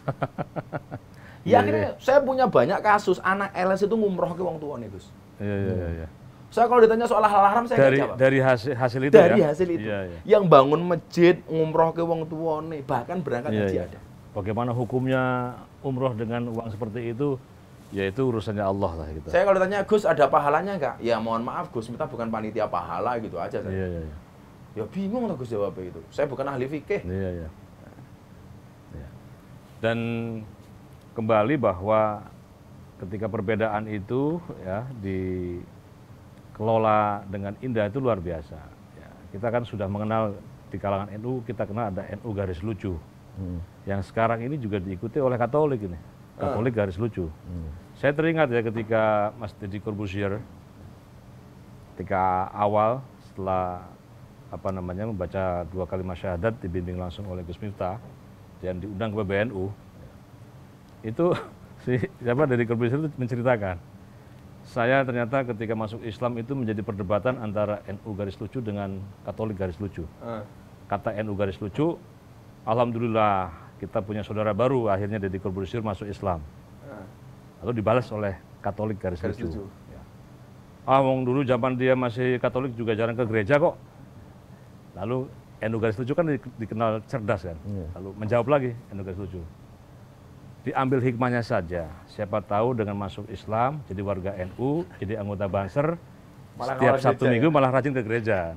iya, iya. akhirnya iya. saya punya banyak kasus anak LS itu ngumroh ke uang tua nih, Gus. Iya, iya, iya. Hmm. Saya kalau ditanya soal halal haram saya dari, jawab. Dari hasil, hasil itu dari ya? Dari hasil itu. Iya, iya. Yang bangun masjid, umroh ke wong tuwane, bahkan berangkat iya, haji iya. ada. Bagaimana hukumnya umroh dengan uang seperti itu? Ya itu urusannya Allah lah gitu. Saya kalau ditanya, Gus ada pahalanya enggak? Ya mohon maaf Gus, kita bukan panitia pahala gitu aja. Saya. Iya, iya, iya. Ya bingung lah Gus jawabnya itu. Saya bukan ahli fikih. Iya, iya. iya. Dan kembali bahwa ketika perbedaan itu ya di kelola dengan indah itu luar biasa. Ya, kita kan sudah mengenal di kalangan NU kita kenal ada NU garis lucu hmm. yang sekarang ini juga diikuti oleh Katolik ini ah. Katolik garis lucu hmm. saya teringat ya ketika Mas Deddy Corbusier, ketika awal setelah apa namanya membaca dua kali syahadat dibimbing langsung oleh Gus Miftah dan diundang ke PBNU ya. itu si siapa dari Corbusier itu menceritakan saya ternyata ketika masuk Islam itu menjadi perdebatan antara NU garis lucu dengan Katolik garis lucu. Uh. Kata NU garis lucu, alhamdulillah kita punya saudara baru akhirnya Deddy Corbuzier masuk Islam. Uh. Lalu dibalas oleh Katolik garis, garis lucu. lucu. Ya. Ah, wong dulu zaman dia masih Katolik juga jarang ke gereja kok. Lalu NU garis lucu kan dikenal cerdas kan. Yeah. Lalu menjawab lagi NU garis lucu diambil hikmahnya saja. Siapa tahu dengan masuk Islam, jadi warga NU, jadi anggota Banser, malah setiap Sabtu Minggu ya? malah rajin ke gereja.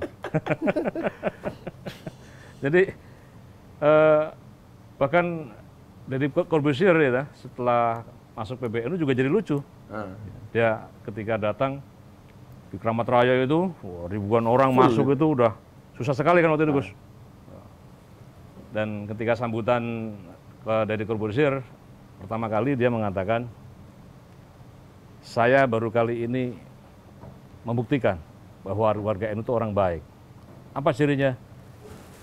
jadi eh, bahkan dari Corbusier ya, setelah masuk PBNU juga jadi lucu. Hmm. Dia ketika datang di Keramat Raya itu wah, ribuan orang Full. masuk ya? itu udah susah sekali kan waktu itu ah. Gus. Dan ketika sambutan ke eh, dari Corbusier Pertama kali dia mengatakan, saya baru kali ini membuktikan bahwa warga NU itu orang baik. Apa cirinya?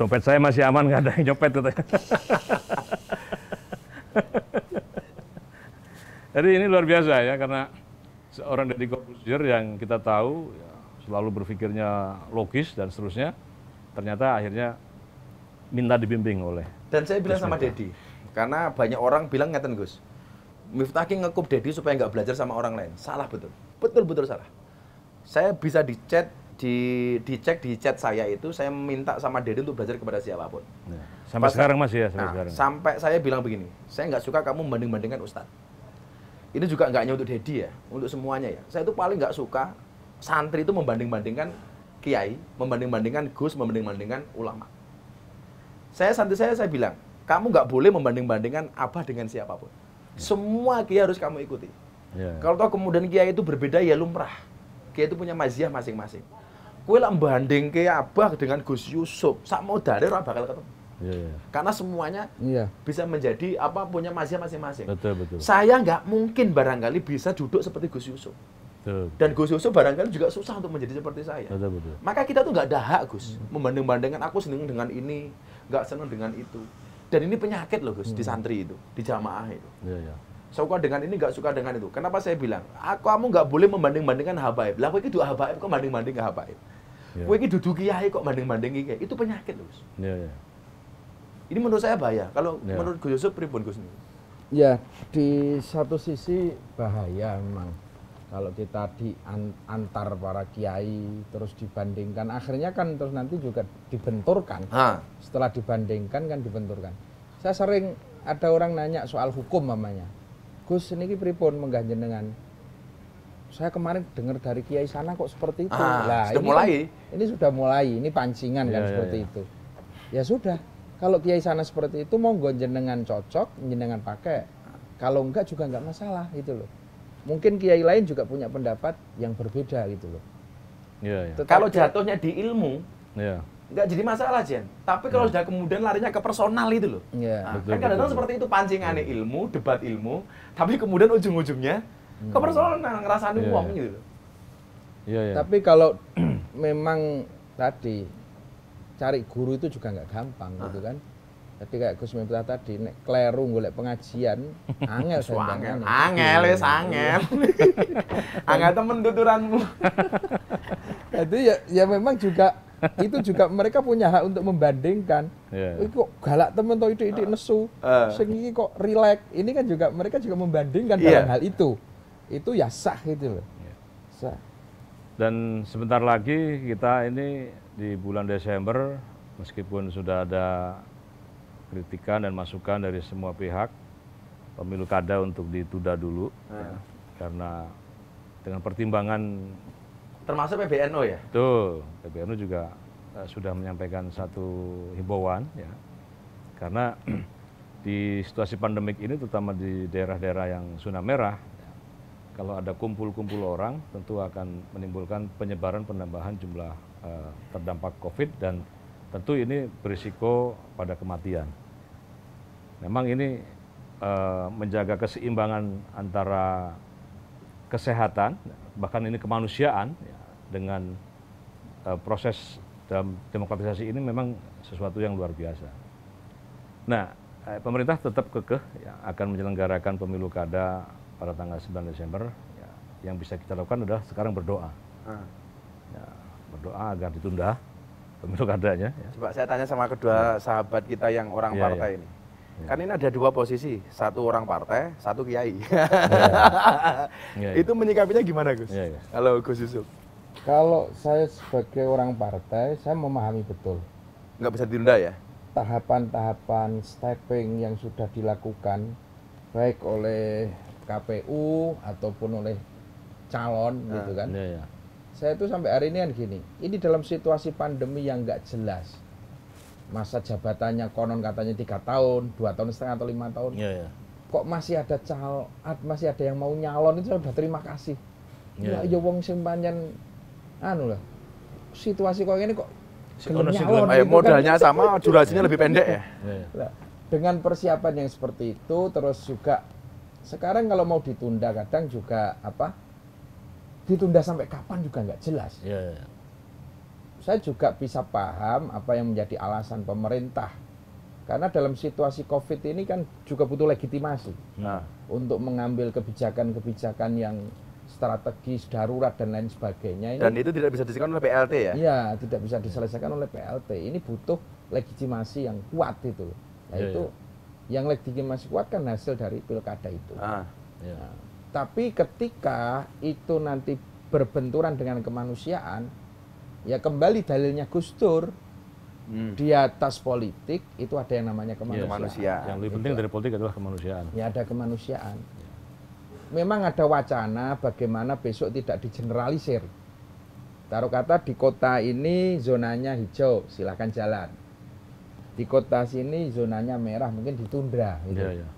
Dompet saya masih aman, nggak ada yang nyopet. Jadi ini luar biasa ya, karena seorang dari Corbusier yang kita tahu ya, selalu berpikirnya logis dan seterusnya, ternyata akhirnya minta dibimbing oleh. Dan saya bilang sama deddy karena banyak orang bilang ngeten Gus, Miftah Ki ngekup Dedi supaya nggak belajar sama orang lain. Salah betul. Betul-betul salah. Saya bisa dicek di dicek di chat saya itu saya minta sama Dedi untuk belajar kepada siapapun. Ya. sampai Pas, sekarang masih ya sampai nah, sekarang. Sampai saya bilang begini, saya nggak suka kamu banding-bandingkan Ustad. Ini juga nggak hanya untuk Dedi ya, untuk semuanya ya. Saya itu paling nggak suka santri itu membanding-bandingkan kiai, membanding-bandingkan gus, membanding-bandingkan ulama. Saya santri saya saya bilang, kamu nggak boleh membanding-bandingkan Abah dengan siapapun. Ya. Semua kiai harus kamu ikuti. Yeah. Kalau toh kemudian kiai itu berbeda ya lumrah. Kiai itu punya maziah masing-masing. Kue lah banding ke Abah dengan Gus Yusuf, sak mau dari orang bakal ketemu. Yeah. Ya. Karena semuanya yeah. bisa menjadi apa punya maziah masing-masing. Betul, betul. Saya nggak mungkin barangkali bisa duduk seperti Gus Yusuf. Betul. Dan Gus Yusuf barangkali juga susah untuk menjadi seperti saya. Betul, betul. Maka kita tuh nggak ada hak Gus, hmm. membanding-bandingkan aku seneng dengan ini, nggak seneng dengan itu. Dan ini penyakit loh Gus, hmm. di santri itu, di jamaah itu. Ya, ya. Suka dengan ini, nggak suka dengan itu. Kenapa saya bilang, aku kamu nggak boleh membanding-bandingkan habaib. Lah, itu habaib kok banding-banding ke habaib. Yeah. Kue ini duduk kiai kok banding-banding kiai. Itu penyakit loh. Gus. Yeah, yeah. Ini menurut saya bahaya. Kalau yeah. menurut Gus Yusuf, pribun Gus ini. Ya, di satu sisi bahaya memang kalau kita diantar para kiai terus dibandingkan akhirnya kan terus nanti juga dibenturkan ha. setelah dibandingkan kan dibenturkan saya sering ada orang nanya soal hukum mamanya Gus ini pripun mengganjen dengan saya kemarin dengar dari kiai sana kok seperti itu ah, lah sudah ini kan mulai kan, ini sudah mulai ini pancingan ya, kan ya, seperti ya. itu ya sudah kalau kiai sana seperti itu monggo jenengan cocok jenengan pakai kalau enggak juga enggak masalah gitu loh mungkin kiai lain juga punya pendapat yang berbeda gitu loh. Ya, ya. Kalau jatuhnya di ilmu, nggak iya. nggak jadi masalah Jen. Tapi kalau iya. sudah kemudian larinya ke personal itu loh. Ya. Nah, betul, kan kadang-kadang seperti itu aneh ya. Iya. ilmu, debat ilmu, tapi kemudian ujung-ujungnya ke hmm. personal nah, ngerasain ya, uang ya. gitu loh. ya. Tapi kalau memang tadi cari guru itu juga nggak gampang ah. gitu kan. Jadi kayak Gus Miftah tadi, nek kleru golek pengajian, angel angel. Angel wis angel. Iya. angel temen tuturanmu. Jadi ya, ya memang juga itu juga mereka punya hak untuk membandingkan. Yeah. kok galak temen toh idik-idik nesu. Uh. Sing iki kok rileks. Ini kan juga mereka juga membandingkan yeah. dalam hal itu. Itu ya sah gitu loh. Yeah. Sah. Dan sebentar lagi kita ini di bulan Desember meskipun sudah ada kritikan dan masukan dari semua pihak pemilu kada untuk ditunda dulu ah. ya. karena dengan pertimbangan termasuk PBNU ya tuh PBNU juga uh, sudah menyampaikan satu himbauan ya karena di situasi pandemik ini terutama di daerah-daerah yang zona merah ya, kalau ada kumpul-kumpul orang tentu akan menimbulkan penyebaran penambahan jumlah uh, terdampak COVID dan tentu ini berisiko pada kematian memang ini uh, menjaga keseimbangan antara kesehatan bahkan ini kemanusiaan ya, dengan uh, proses dalam demokratisasi ini memang sesuatu yang luar biasa. Nah, eh, pemerintah tetap kekeh ya, akan menyelenggarakan pemilu kada pada tanggal 9 Desember. Ya, yang bisa kita lakukan adalah sekarang berdoa. Hmm. Ya, berdoa agar ditunda pemilu kadanya. Ya. Coba saya tanya sama kedua ah. sahabat kita yang orang ya, partai ya. ini Ya. Kan ini ada dua posisi, satu orang partai, satu kiai. Ya, ya, ya. Itu menyikapinya gimana Gus? Kalau ya. ya. Gus Yusuf. Kalau saya sebagai orang partai, saya memahami betul. Nggak bisa ditunda ya? Tahapan-tahapan stepping yang sudah dilakukan, baik oleh KPU ataupun oleh calon nah, gitu kan. Ya, ya. Saya itu sampai hari ini kan gini, ini dalam situasi pandemi yang nggak jelas masa jabatannya konon katanya tiga tahun, dua tahun setengah atau lima tahun. Yeah, yeah. Kok masih ada cal, masih ada yang mau nyalon itu saya berterima terima kasih. Yeah. Ya, iya. ya wong sing anu lah. Situasi kok ini kok nyalon. Gitu, eh, kan. modalnya kan, sama, durasinya lebih pendek ya. Nah, dengan persiapan yang seperti itu terus juga sekarang kalau mau ditunda kadang juga apa ditunda sampai kapan juga nggak jelas. Yeah, yeah saya juga bisa paham apa yang menjadi alasan pemerintah karena dalam situasi COVID ini kan juga butuh legitimasi nah. untuk mengambil kebijakan-kebijakan yang strategis, darurat dan lain sebagainya. Ini, dan itu tidak bisa diselesaikan oleh PLT ya? Iya, tidak bisa diselesaikan oleh PLT. Ini butuh legitimasi yang kuat itu. Nah, ya, itu ya. yang legitimasi kuat kan hasil dari pilkada itu. Ah, ya. nah, tapi ketika itu nanti berbenturan dengan kemanusiaan, ya kembali dalilnya Gus Dur hmm. di atas politik itu ada yang namanya iya, kemanusiaan. Ya, kemanusiaan. Yang lebih penting itu. Iya. dari politik adalah kemanusiaan. Ya ada kemanusiaan. Memang ada wacana bagaimana besok tidak digeneralisir. Taruh kata di kota ini zonanya hijau, silahkan jalan. Di kota sini zonanya merah, mungkin ditunda. Gitu. Ya, ya.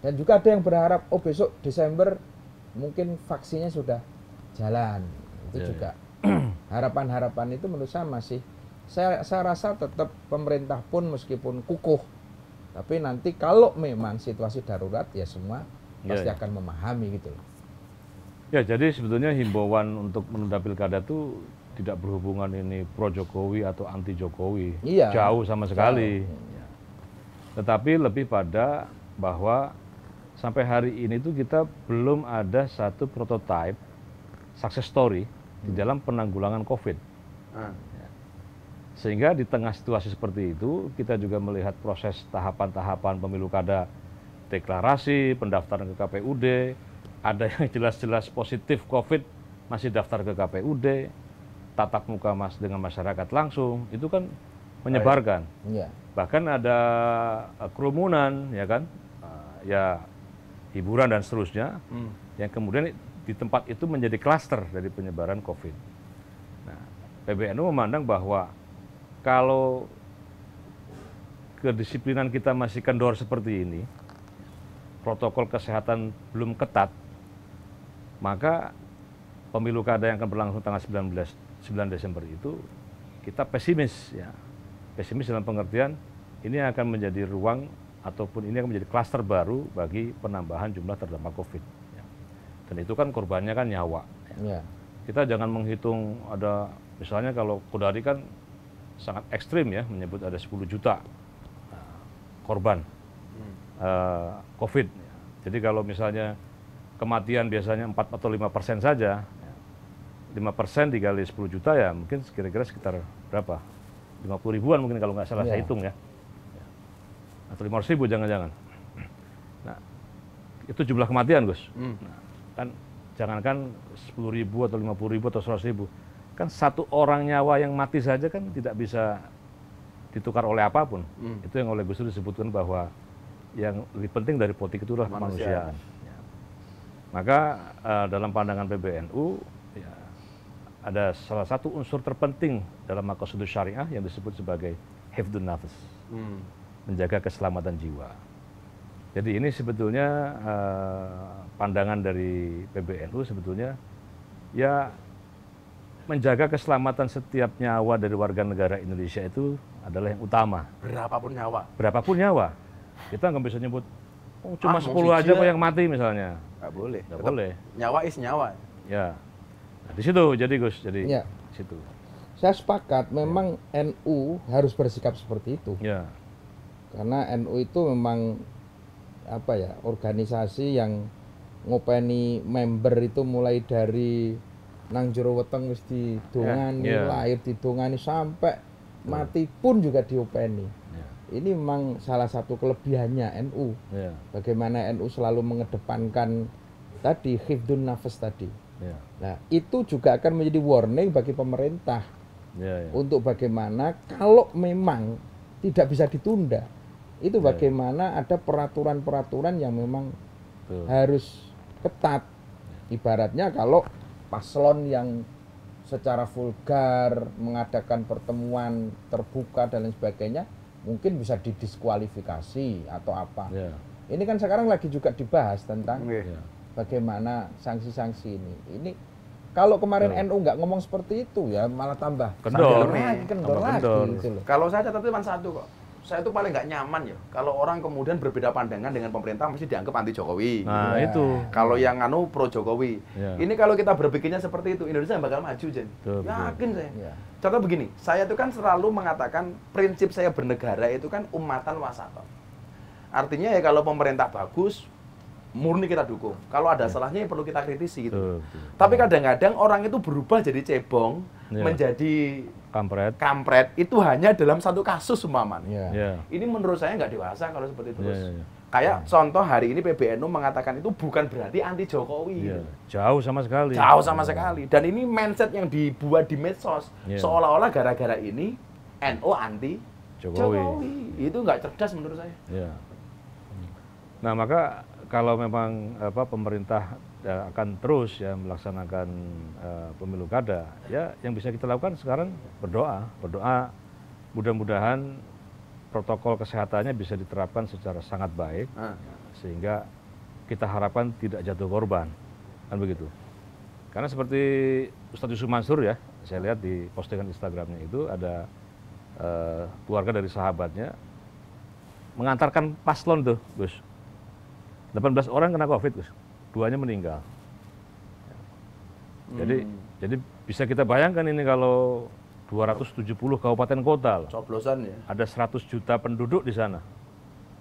Dan juga ada yang berharap, oh besok Desember mungkin vaksinnya sudah jalan. Itu ya, juga. Ya harapan-harapan itu menurut saya masih saya saya rasa tetap pemerintah pun meskipun kukuh tapi nanti kalau memang situasi darurat ya semua ya, pasti ya. akan memahami gitu Ya, jadi sebetulnya himbauan untuk menunda pilkada itu tidak berhubungan ini pro Jokowi atau anti Jokowi. Iya. Jauh sama sekali. Ya. Tetapi lebih pada bahwa sampai hari ini tuh kita belum ada satu prototipe success story di dalam penanggulangan COVID. Ah. Ya. Sehingga di tengah situasi seperti itu, kita juga melihat proses tahapan-tahapan pemilu kada deklarasi, pendaftaran ke KPUD, ada yang jelas-jelas positif COVID masih daftar ke KPUD, tatap muka mas dengan masyarakat langsung, itu kan menyebarkan. Iya. Bahkan ada kerumunan, ya kan, ah. ya hiburan dan seterusnya, hmm. yang kemudian di tempat itu menjadi klaster dari penyebaran COVID. Nah, PBNU memandang bahwa kalau kedisiplinan kita masih kendor seperti ini, protokol kesehatan belum ketat, maka pemilu kada yang akan berlangsung tanggal 19 9 Desember itu kita pesimis ya. Pesimis dalam pengertian ini akan menjadi ruang ataupun ini akan menjadi klaster baru bagi penambahan jumlah terdampak Covid dan itu kan korbannya kan nyawa ya. kita jangan menghitung ada misalnya kalau kudari kan sangat ekstrim ya menyebut ada 10 juta korban hmm. uh, covid jadi kalau misalnya kematian biasanya 4 atau 5 persen saja 5 persen digali 10 juta ya mungkin kira-kira sekitar berapa 50 ribuan mungkin kalau nggak salah ya. saya hitung ya atau 500 ribu jangan-jangan nah itu jumlah kematian Gus hmm. nah, kan jangankan sepuluh ribu atau lima puluh ribu atau seratus ribu kan satu orang nyawa yang mati saja kan tidak bisa ditukar oleh apapun hmm. itu yang oleh Gus Dur disebutkan bahwa yang lebih penting dari politik itu adalah kemanusiaan. Ya. Maka uh, dalam pandangan PBNU ya, ada salah satu unsur terpenting dalam makosudus syariah yang disebut sebagai hifdun nafas, hmm. menjaga keselamatan jiwa. Jadi ini sebetulnya eh, pandangan dari PBNU sebetulnya ya menjaga keselamatan setiap nyawa dari warga negara Indonesia itu adalah yang utama. Berapapun nyawa. Berapapun nyawa. Kita nggak bisa nyebut oh, cuma ah, 10 aja kok yang mati misalnya. Nggak boleh. Nggak boleh. Nyawa is nyawa. Ya. Nah, di situ jadi Gus, jadi ya. situ. Saya sepakat memang ya. NU harus bersikap seperti itu. Ya. Karena NU itu memang apa ya organisasi yang ngopeni member itu mulai dari nang jero weteng wis didongani yeah, yeah. lahir didongani sampai mati pun juga diopeni yeah. ini memang salah satu kelebihannya NU yeah. bagaimana NU selalu mengedepankan tadi hidun nafas tadi yeah. nah itu juga akan menjadi warning bagi pemerintah yeah, yeah. untuk bagaimana kalau memang tidak bisa ditunda itu bagaimana ada peraturan-peraturan yang memang Betul. harus ketat ibaratnya kalau paslon yang secara vulgar mengadakan pertemuan terbuka dan lain sebagainya mungkin bisa didiskualifikasi atau apa yeah. ini kan sekarang lagi juga dibahas tentang yeah. bagaimana sanksi-sanksi ini ini kalau kemarin yeah. NU nggak ngomong seperti itu ya malah tambah kendor lagi kendor lagi gitu loh kalau saya catatnya cuma satu kok saya itu paling nggak nyaman ya kalau orang kemudian berbeda pandangan dengan pemerintah mesti dianggap anti Jokowi. Nah, ya. itu. Kalau yang anu pro Jokowi. Ya. Ini kalau kita berpikirnya seperti itu Indonesia yang bakal maju, Jen. Betul, Yakin betul. saya. Ya. Contoh begini, saya itu kan selalu mengatakan prinsip saya bernegara itu kan umatan wasata. Artinya ya kalau pemerintah bagus murni kita dukung. Kalau ada ya. salahnya ya perlu kita kritisi gitu. Betul, betul. Tapi kadang-kadang orang itu berubah jadi cebong yeah. menjadi kampret. kampret itu hanya dalam satu kasus umpaman. Yeah. Yeah. Ini menurut saya nggak dewasa kalau seperti iya, terus Yeah, yeah, yeah. Kayak yeah. contoh hari ini PBNU mengatakan itu bukan berarti anti Jokowi. Yeah. Jauh sama sekali. Jauh sama yeah. sekali. Dan ini mindset yang dibuat di medsos yeah. seolah-olah gara-gara ini NO anti Jokowi. Jokowi. Itu nggak cerdas menurut saya. Yeah. Nah maka kalau memang apa pemerintah ya, akan terus ya melaksanakan uh, pemilu kada ya yang bisa kita lakukan sekarang berdoa berdoa mudah-mudahan protokol kesehatannya bisa diterapkan secara sangat baik ah. sehingga kita harapkan tidak jatuh korban kan begitu karena seperti Ustadz Yusuf Mansur ya saya lihat di postingan Instagramnya itu ada uh, keluarga dari sahabatnya mengantarkan paslon tuh Gus 18 orang kena covid Gus duanya meninggal. Hmm. Jadi hmm. jadi bisa kita bayangkan ini kalau 270 kabupaten kota loh. Coblosan ya. Ada 100 juta penduduk di sana.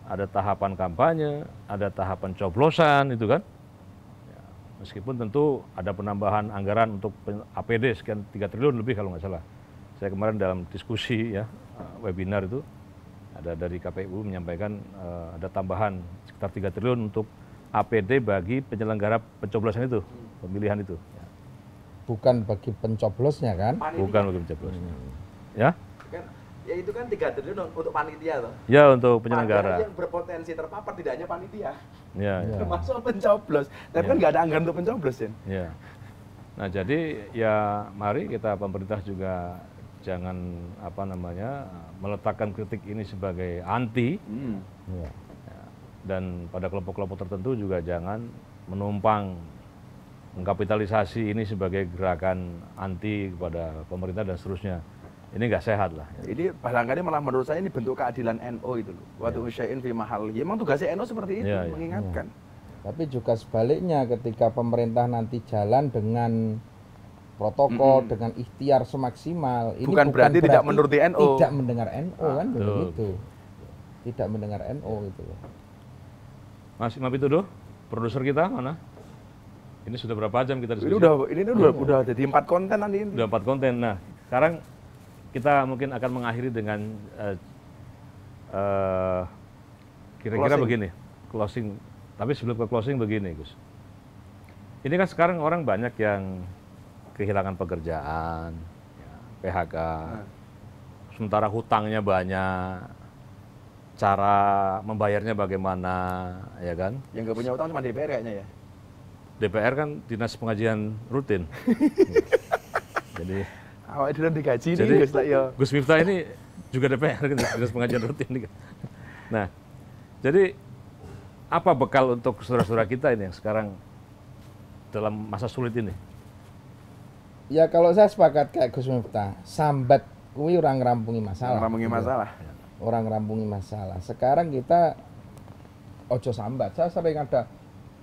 Ada tahapan kampanye, ada tahapan coblosan itu kan. Ya, meskipun tentu ada penambahan anggaran untuk APD sekian 3 triliun lebih kalau nggak salah. Saya kemarin dalam diskusi ya eh, webinar itu ada dari KPU menyampaikan uh, ada tambahan sekitar 3 triliun untuk APD bagi penyelenggara pencoblosan itu, pemilihan itu. Ya. Bukan bagi pencoblosnya kan? Panitia. Bukan bagi pencoblosnya Hmm. Ya? Kan, ya itu kan tiga triliun untuk panitia loh Ya untuk penyelenggara. Panitia yang berpotensi terpapar tidak hanya panitia. Ya, ya. Termasuk pencoblos. Tapi kan ya. kan nggak ada anggaran untuk pencoblos ya. ya. Nah jadi ya mari kita pemerintah juga jangan apa namanya meletakkan kritik ini sebagai anti. Hmm. Ya dan pada kelompok-kelompok tertentu juga jangan menumpang mengkapitalisasi ini sebagai gerakan anti kepada pemerintah dan seterusnya. Ini nggak sehat lah. Ini barangkali malah menurut saya ini bentuk keadilan NO itu loh. Waktu ya. usyain fi mahal. Ya, Emang tugasnya NO seperti itu, ya, ya, mengingatkan. Ya. Tapi juga sebaliknya ketika pemerintah nanti jalan dengan protokol mm -hmm. dengan ikhtiar semaksimal ini bukan, berarti, berarti tidak menuruti NO. tidak mendengar NO NO, kan ah, itu tidak mendengar NO, gitu loh ya. Mas Mapitudo, produser kita mana? Ini sudah berapa jam kita diskusi? Ini udah ini udah oh. udah jadi empat konten nanti. Ini. Udah empat konten. Nah, sekarang kita mungkin akan mengakhiri dengan eh, eh, kira-kira uh, uh, begini, closing. Tapi sebelum ke closing begini, Gus. Ini kan sekarang orang banyak yang kehilangan pekerjaan, ya, PHK, nah. sementara hutangnya banyak cara membayarnya bagaimana, ya kan? Yang nggak punya utang cuma DPR kayaknya ya. DPR kan dinas pengajian rutin. jadi awak itu digaji jadi, nih Gus ya. Gus Miftah ini juga DPR kan dinas pengajian rutin. nih kan. Nah, jadi apa bekal untuk saudara-saudara kita ini yang sekarang dalam masa sulit ini? Ya kalau saya sepakat kayak Gus Miftah, sambat kuwi orang rampungi masalah. Rampungi masalah. Ya orang rampungi masalah. Sekarang kita ojo sambat. Saya sering ada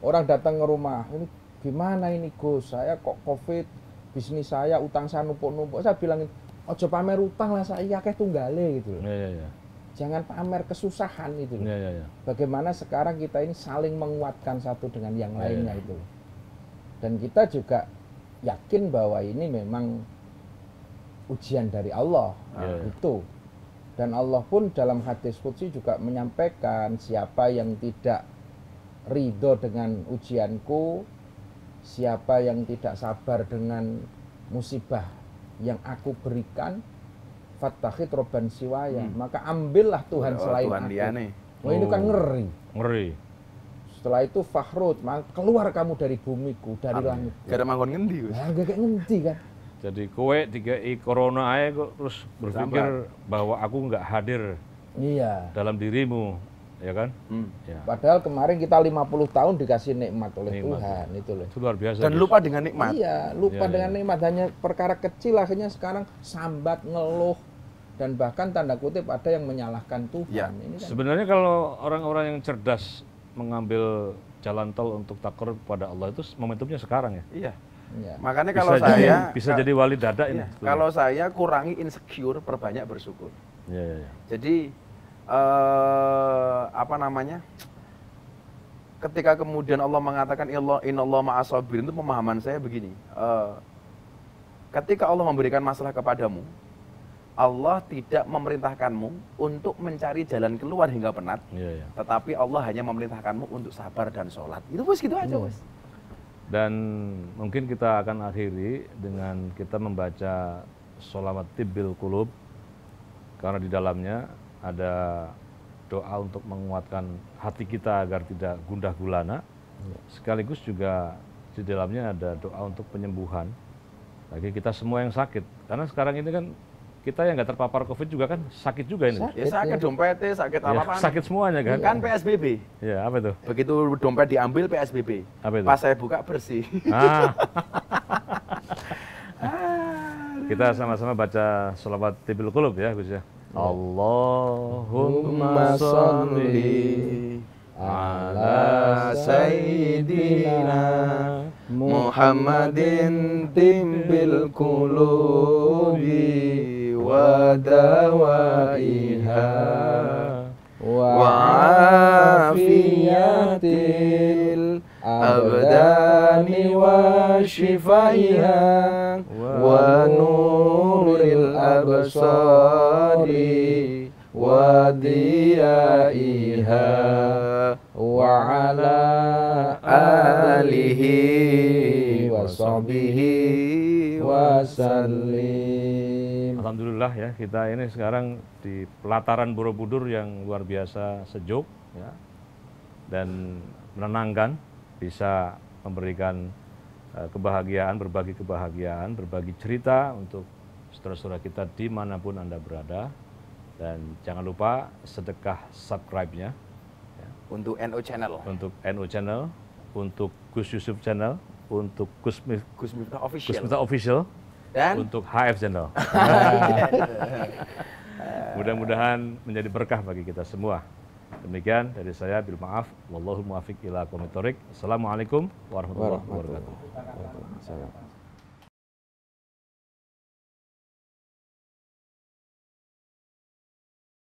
orang datang ke rumah, ini gimana ini Gus? Saya kok covid, bisnis saya utang saya numpuk-numpuk. Saya bilangin, ojo pamer utang lah saya iya, kayak tunggale gitu loh. Ya, ya, ya. Jangan pamer kesusahan itu Ya, ya, ya. Bagaimana sekarang kita ini saling menguatkan satu dengan yang ya, lainnya ya. itu. Dan kita juga yakin bahwa ini memang ujian dari Allah ya, ya. itu. Dan Allah pun dalam hadis kutsi juga menyampaikan siapa yang tidak ridho dengan ujianku, siapa yang tidak sabar dengan musibah yang aku berikan, fattahid roban siwaya, hmm. maka ambillah Tuhan oh, selain Tuhan aku. Wah Oh, ini kan oh. ngeri. Ngeri. Setelah itu fahrud keluar kamu dari bumiku, dari ah, langit. Gak ada manggon ngendi. Nah, gak ngendi kan. Jadi kowe tiga i corona aja kok terus berpikir Sampai. bahwa aku nggak hadir iya. dalam dirimu, ya kan? Hmm. Ya. Padahal kemarin kita 50 tahun dikasih nikmat oleh nikmat. Tuhan itu loh. Itu luar biasa. Dan lupa dengan nikmat. Iya, lupa iya, iya, dengan nikmat hanya perkara kecil akhirnya sekarang sambat ngeluh dan bahkan tanda kutip ada yang menyalahkan Tuhan. Ya. Ini kan. Sebenarnya kalau orang-orang yang cerdas mengambil jalan tol untuk takor kepada Allah itu momentumnya sekarang ya. Iya. Ya. Makanya bisa kalau jadi, saya bisa jadi wali dada ini. Ya, kalau saya kurangi insecure, perbanyak bersyukur. Ya, ya, ya. Jadi eh, apa namanya? Ketika kemudian Allah mengatakan Allah ma'asabirin itu pemahaman saya begini. Eh, ketika Allah memberikan masalah kepadamu, Allah tidak memerintahkanmu untuk mencari jalan keluar hingga penat, Ya, ya. tetapi Allah hanya memerintahkanmu untuk sabar dan sholat. Itu bos gitu aja, bos. Ya dan mungkin kita akan akhiri dengan kita membaca sholawat tibbil kulub karena di dalamnya ada doa untuk menguatkan hati kita agar tidak gundah gulana ya. sekaligus juga di dalamnya ada doa untuk penyembuhan bagi kita semua yang sakit karena sekarang ini kan kita yang nggak terpapar covid juga kan sakit juga ini sakit, ya, sakit ya. dompetnya sakit ya, apa apa kan? sakit semuanya kan kan psbb ya apa itu begitu dompet diambil psbb apa itu pas saya buka bersih ah. kita sama-sama baca sholawat tibil kulub ya Gus ya Allahumma sholli ala sayyidina Muhammadin timbil kulubi ودوائها وعافية الأبدان وشفائها ونور الأبصار وضيائها وعلى آله wasallihi wasallim. Alhamdulillah ya kita ini sekarang di pelataran Borobudur yang luar biasa sejuk ya dan menenangkan bisa memberikan eh, kebahagiaan berbagi kebahagiaan berbagi cerita untuk saudara-saudara kita dimanapun anda berada dan jangan lupa sedekah subscribe-nya ya. untuk NO Channel. Untuk NO Channel, untuk Gus Yusuf Channel, untuk Gus Miftah official. Gus Miftah official dan untuk HF Channel. Mudah-mudahan menjadi berkah bagi kita semua. Demikian dari saya bil maaf. Wallahu muafiq ila komitorik. Assalamualaikum warahmatullahi wabarakatuh.